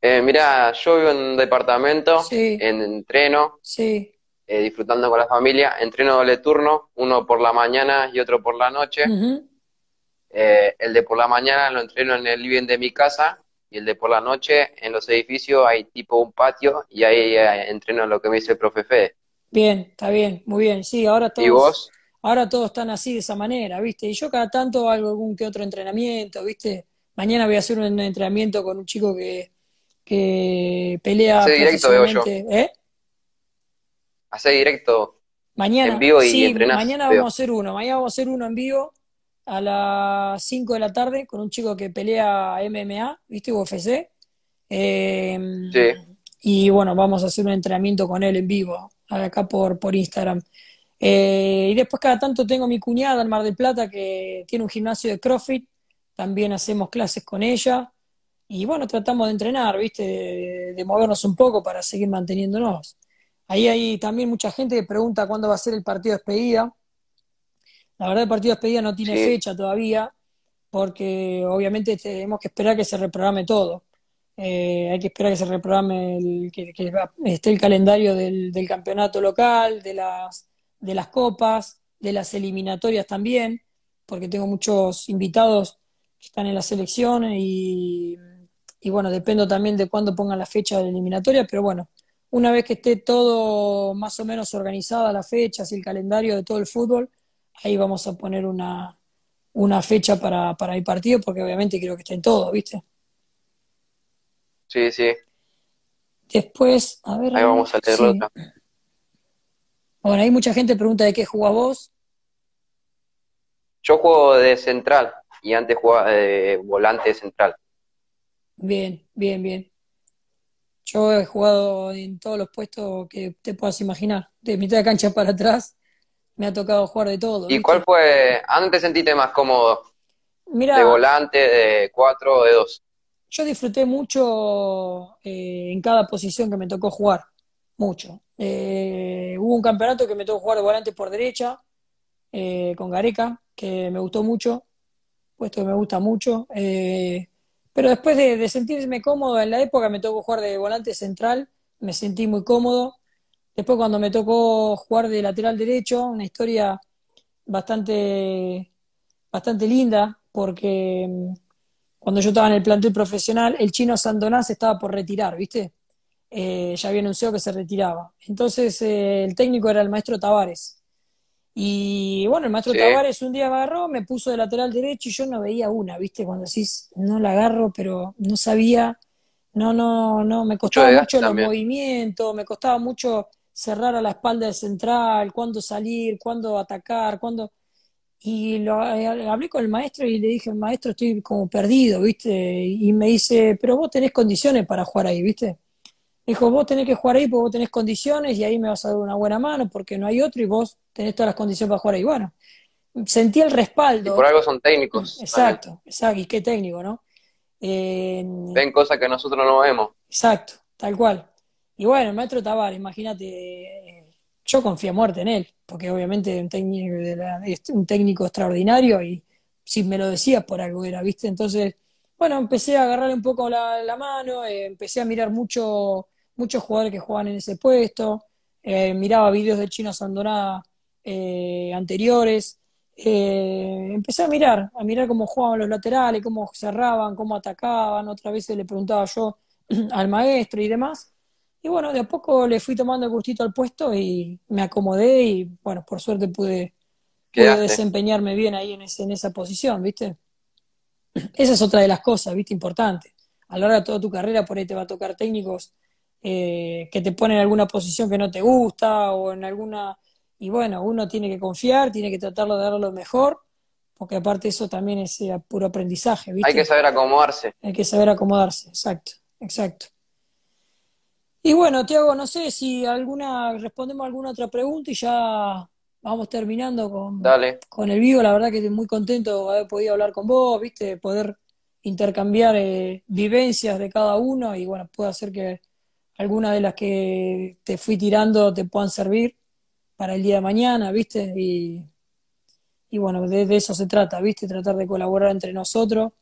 Eh, mira, yo vivo en un departamento, en entreno, eh, disfrutando con la familia, entreno doble turno, uno por la mañana y otro por la noche. Eh, el de por la mañana lo entreno en el living de mi casa y el de por la noche en los edificios hay tipo un patio y ahí eh, entreno lo que me dice el profe Fede. Bien, está bien, muy bien. Sí, ahora todos, ¿Y vos? ahora todos están así de esa manera, ¿viste? Y yo cada tanto hago algún que otro entrenamiento, ¿viste? Mañana voy a hacer un entrenamiento con un chico que que pelea. Hace directo, ¿eh? Hace directo. Mañana, en vivo y sí, mañana vamos a hacer uno. Mañana vamos a hacer uno en vivo a las 5 de la tarde con un chico que pelea MMA, ¿viste? UFC. Em, sí. Y bueno, vamos a hacer un entrenamiento con él en vivo, acá por, por Instagram. Eh, y después cada tanto tengo mi cuñada en Mar del Plata que tiene un gimnasio de CrossFit, también hacemos clases con ella. Y bueno, tratamos de entrenar, ¿viste? De, movernos un poco para seguir manteniéndonos. Ahí hay también mucha gente que pregunta cuándo va a ser el partido de despedida. La verdad, el partido de despedida no tiene fecha todavía, porque obviamente tenemos que esperar que se reprograme todo. Eh, hay que esperar que se reprograme, el, que, esté el calendario del, campeonato local, de las, de las copas, de las eliminatorias también, porque tengo muchos invitados que están en las selecciones y y bueno, dependo también de cuándo pongan la fecha de la eliminatoria, pero bueno, una vez que esté todo más o menos organizada las fechas y el calendario de todo el fútbol, ahí vamos a poner una, fecha para, el partido, porque obviamente quiero que en todo, ¿viste? Sí, sí. Después, a ver. Ahí vamos a leerlo Bueno, hay mucha gente pregunta de qué jugás vos. Yo juego de central y antes jugaba de eh, volante central. Bien, bien, bien. Yo he jugado en todos los puestos que te puedas imaginar, de mitad de cancha para atrás, me ha tocado jugar de todo. ¿Y cuál fue, antes dónde te sentiste más cómodo? Mira, ¿De volante, de cuatro o de dos? Yo disfruté mucho eh, en cada posición que me tocó jugar, mucho. Eh, hubo un campeonato que me tocó jugar de volante por derecha, eh, con Gareca, que me gustó mucho, puesto que me gusta mucho. Eh, pero después de, sentirme cómodo en la época, me tocó jugar de volante central, me sentí muy cómodo. Después cuando me tocó jugar de lateral derecho, una historia bastante, bastante linda, porque mm, cuando yo estaba en el plantel profesional, el chino Sandonás estaba por retirar, ¿viste? Eh, ya había anunciado que se retiraba. Entonces eh, el técnico era el maestro Tavares. Y bueno, el maestro Tavares un día agarró, me puso de lateral derecho y yo no veía una, ¿viste? Cuando decís, no la agarro, pero no sabía, no, no, no, me costaba mucho, los movimientos, me costaba mucho cerrar a la espalda del central, cuándo salir, cuándo atacar, cuándo... Y lo, eh, hablé con el maestro y le dije, maestro, estoy como perdido, ¿viste? Y me dice, pero vos tenés condiciones para jugar ahí, ¿viste? dijo, vos tenés que jugar ahí porque vos tenés condiciones y ahí me vas a dar una buena mano porque no hay otro y vos tenés todas las condiciones para jugar ahí. Bueno, sentí el respaldo. Y por algo son técnicos. Mm, exacto, exacto, y qué técnico, ¿no? Eh, Ven cosas que nosotros no vemos. Exacto, tal cual. Y bueno, el maestro Tabar, imagínate, eh, yo confío a muerte en él, porque obviamente es un técnico, extraordinario y si me lo decías por algo era, ¿viste? Entonces, bueno, empecé a agarrarle un poco la, mano, eh, empecé a mirar mucho muchos jugadores que jugaban en ese puesto, eh, miraba vídeos de Chino Sandonada eh, anteriores, eh, empecé a mirar, a mirar cómo jugaban los laterales, cómo cerraban, cómo atacaban, otra vez le preguntaba yo al maestro y demás. Y bueno, de a poco le fui tomando el gustito al puesto y me acomodé y bueno, por suerte pude, desempeñarme bien ahí en, en esa posición, ¿viste? Esa es otra de las cosas, ¿viste? Importante. A lo largo de toda tu carrera por ahí te va a tocar técnicos eh, que te pone en alguna posición que no te gusta o en alguna... Y bueno, uno tiene que confiar, tiene que tratarlo de dar lo mejor, porque aparte eso también es eh, puro aprendizaje. Hay que saber acomodarse. Hay que saber acomodarse, exacto, exacto. Y bueno, Tiago, no sé si alguna respondemos alguna otra pregunta y ya vamos terminando con, con el vivo. La verdad que estoy muy contento de haber podido hablar con vos, viste, poder intercambiar eh, vivencias de cada uno y bueno, puede hacer que algunas de las que te fui tirando te puedan servir para el día de mañana, ¿viste? Y, y bueno, de, eso se trata, ¿viste? Tratar de colaborar entre nosotros.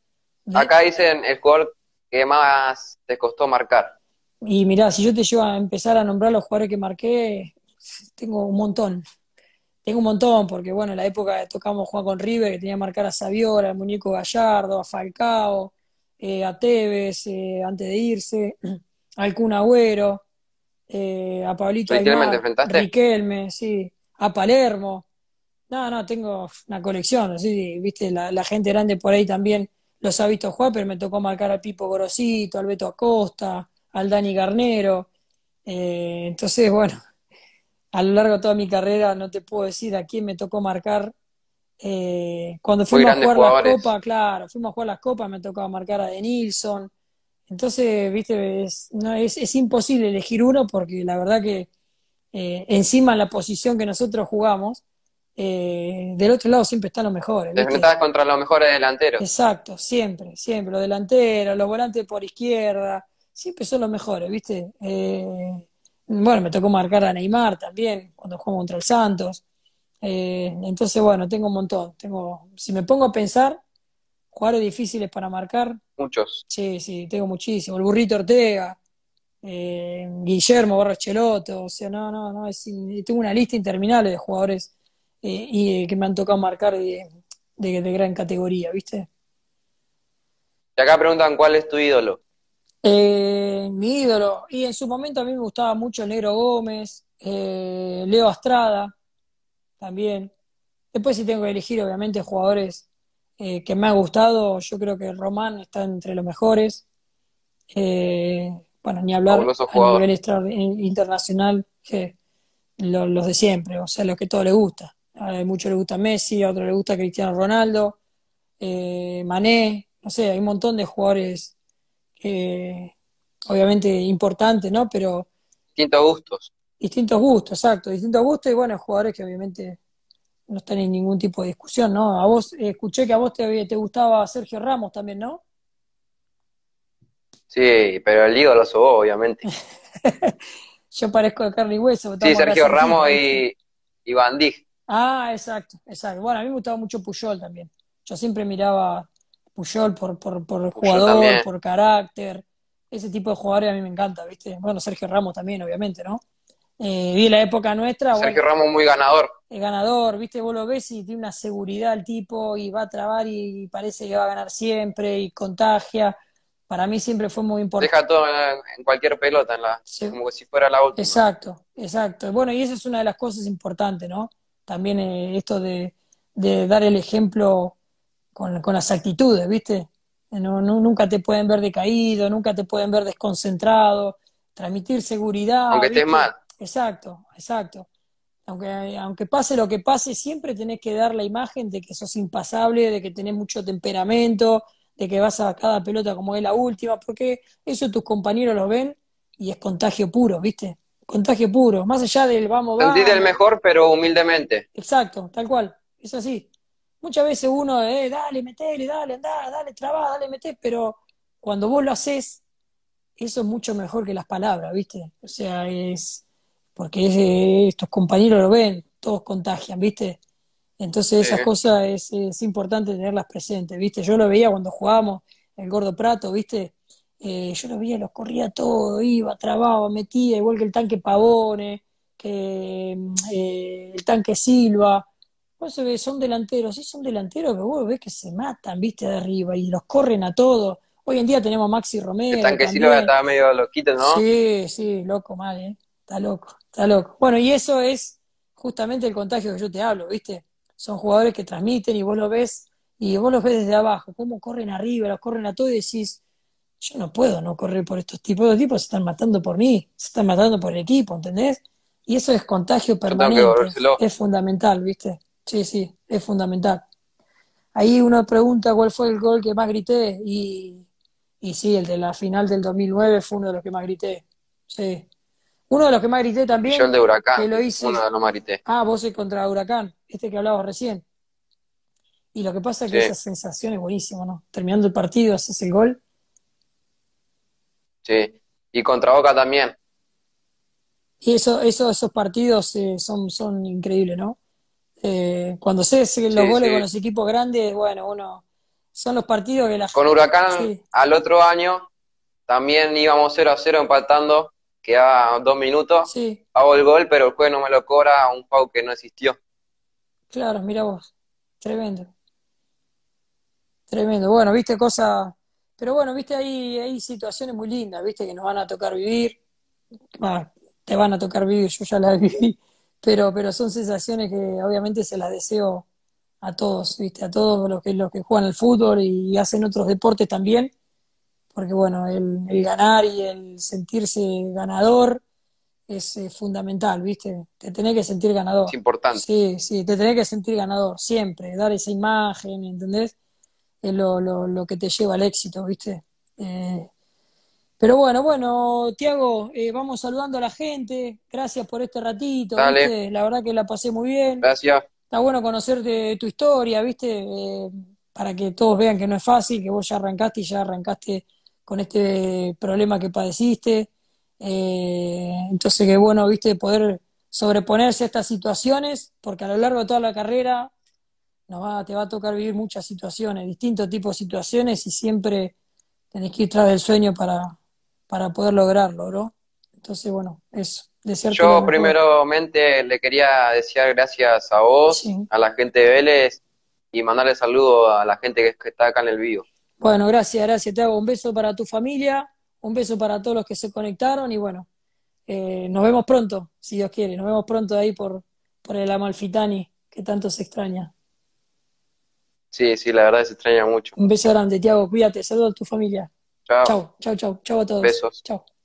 Acá dicen el jugador que más te costó marcar. Y mirá, si yo te llevo a empezar a nombrar los jugadores que marqué, tengo un montón. Tengo un montón, porque bueno, en la época tocamos jugar con River, que tenía que marcar a Saviola, a muñeco Gallardo, a Falcao, eh, a Tevez, eh, antes de irse al Kun Agüero, eh, a Pablito a Riquelme, a Palermo. No, no, tengo una colección, así, viste, la, gente grande por ahí también los ha visto jugar, pero me tocó marcar a Pipo Grosito, al Beto Acosta, al Dani Garnero. Eh, entonces, bueno, a lo largo de toda mi carrera no te puedo decir a quién me tocó marcar. Eh, cuando fuimos a jugar las copas, claro, fuimos a jugar las copas, me tocó marcar a Denilson. Entonces, viste, es, no, es, es imposible elegir uno porque la verdad que encima eh, encima la posición que nosotros jugamos, eh, del otro lado siempre están los mejores. estás contra los mejores delanteros. Exacto, siempre, siempre. Los delanteros, los volantes por izquierda, siempre son los mejores, ¿viste? Eh, bueno, me tocó marcar a Neymar también cuando jugamos contra el Santos. entonces, bueno, tengo un montón. Tengo, si me pongo a pensar, jugadores difíciles para marcar, muchos. Sí, sí, tengo muchísimo. El burrito Ortega, eh, Guillermo Guillermo Cheloto, o sea, no, no, no, es, tengo una lista interminable de jugadores eh, y, eh, que me han tocado marcar de, de, gran categoría, ¿viste? Y acá preguntan cuál es tu ídolo. mi ídolo, y en su momento a mí me gustaba mucho Negro Gómez, Leo Astrada, también. Después si tengo que elegir, obviamente, jugadores eh, que me ha gustado. Yo creo que Román está entre los mejores. Eh, bueno, ni hablar a nivel eh, internacional, que los de siempre, o sea, los que todo le gusta. A muchos le gusta Messi, a otros le gusta Cristiano Ronaldo, Mané, no sé, hay un montón de jugadores, obviamente importantes, ¿no? Pero. Distintos gustos. Distintos gustos, exacto, distintos gustos y bueno, jugadores que obviamente no está en ningún tipo de discusión, ¿no? A vos, eh, escuché que a vos eh, te, gustaba Sergio Ramos también, ¿no? Sí, pero el lío lo obviamente. Yo parezco de carne y hueso. Sí, Sergio Ramos y, y Bandí. Ah, exacto, exacto. Bueno, a mí me gustaba mucho Puyol también. Yo siempre miraba Puyol por, por, por jugador, por carácter. Ese tipo de jugadores a mí me encanta, ¿viste? Bueno, Sergio Ramos también, obviamente, ¿no? Eh, vi la época nuestra. Sergio Ramos muy ganador. Es ganador, viste, vos lo ves y tiene una seguridad el tipo y va a trabar y parece que va a ganar siempre y contagia. Para mí siempre fue muy importante. Deja todo en cualquier pelota, en la, como si fuera la última. Exacto, exacto. Bueno, y esa es una de las cosas importantes, ¿no? También eh, esto de, dar el ejemplo con, las actitudes, ¿viste? nunca te pueden ver decaído, nunca te pueden ver desconcentrado, transmitir seguridad. Aunque estés mal. Exacto, exacto. Aunque, aunque pase lo que pase, siempre tenés que dar la imagen de que sos impasable, de que tenés mucho temperamento, de que vas a cada pelota como es la última, porque eso tus compañeros lo ven y es contagio puro, ¿viste? Contagio puro, más allá del vamos, vamos. Sentir el mejor, pero humildemente. Exacto, tal cual, es así. Muchas veces uno, eh, dale, metele, dale, anda, dale, trabá, dale, meté, pero cuando vos lo haces, eso es mucho mejor que las palabras, ¿viste? O sea, es porque eh, estos compañeros lo ven, todos contagian, ¿viste? Entonces esas cosas es, importante tenerlas presentes, ¿viste? Yo lo veía cuando jugábamos el Gordo Prato, ¿viste? Eh, yo lo veía, los corría todo, iba, trababa, metía, igual que el tanque Pavone, que mm, eh, el tanque Silva. Vos se ve, son delanteros, sí son delanteros, pero vos ves que se matan, viste, de arriba y los corren a todos. Hoy en día tenemos Maxi Romero. El tanque Silva estaba medio loquito, ¿no? Sí, sí, loco mal, ¿eh? Está loco. Bueno, y eso es justamente el contagio que yo te hablo, ¿viste? Son jugadores que transmiten y vos lo ves, y vos lo ves desde abajo, cómo corren arriba, los corren a todo y decís, yo no puedo no correr por estos tipos, de tipos se están matando por mí, se están matando por el equipo, ¿entendés? Y eso es contagio permanente, es fundamental, ¿viste? Sí, sí, es fundamental. Ahí uno pregunta cuál fue el gol que más grité y, y sí, el de la final del 2009 fue uno de los que más grité, sí. Uno de los que más grité también. Yo el de Huracán. Que lo hice. Ah, vos contra Huracán, este que hablabas recién. Y lo que pasa es que esa sensación es buenísima, ¿no? Terminando el partido, haces el gol. Sí, y contra Boca también. Y eso, esos partidos eh, son, son increíbles, ¿no? Eh, cuando se los goles con los equipos grandes, bueno, uno. Son los partidos que la. Con Huracán, al otro año, también íbamos 0 a 0 empatando queda dos minutos, sí. hago el gol, pero el juego no me lo cobra a un pau que no existió. Claro, mira vos, tremendo. Tremendo, bueno, viste cosas, pero bueno, viste, ahí hay situaciones muy lindas, viste, que nos van a tocar vivir, te van a tocar vivir, yo ya las viví, pero, pero son sensaciones que obviamente se las deseo a todos, viste, a todos los que, los que juegan al fútbol y hacen otros deportes también, porque bueno, el, ganar y el sentirse ganador es eh, fundamental, ¿viste? Te tenés que sentir ganador. Es importante. Sí, sí, te tenés que sentir ganador siempre, dar esa imagen, ¿entendés? Es lo, que te lleva al éxito, ¿viste? Eh, pero bueno, bueno, Tiago, eh, vamos saludando a la gente. Gracias por este ratito, Dale. La verdad que la pasé muy bien. Gracias. Está bueno conocerte tu historia, ¿viste? para que todos vean que no es fácil, que vos ya arrancaste y ya arrancaste con este problema que padeciste. Eh, entonces, que bueno, viste, poder sobreponerse a estas situaciones, porque a lo largo de toda la carrera nos te va a tocar vivir muchas situaciones, distintos tipos de situaciones, y siempre tenés que ir tras del sueño para, para poder lograrlo, ¿no? Entonces, bueno, eso. Yo primeramente le quería desear gracias a vos, a la gente de Vélez, y mandarle saludo a la gente que está acá en el vivo. Bueno, gracias, gracias. Te hago un beso para tu familia, un beso para todos los que se conectaron y bueno, eh, nos vemos pronto, si Dios quiere. Nos vemos pronto ahí por, por el Amalfitani, que tanto se extraña. Sí, sí, la verdad se extraña mucho. Un beso grande, Tiago. Cuídate, saludos a tu familia. Chao, chao, chao. Chao a todos. Besos. Chao.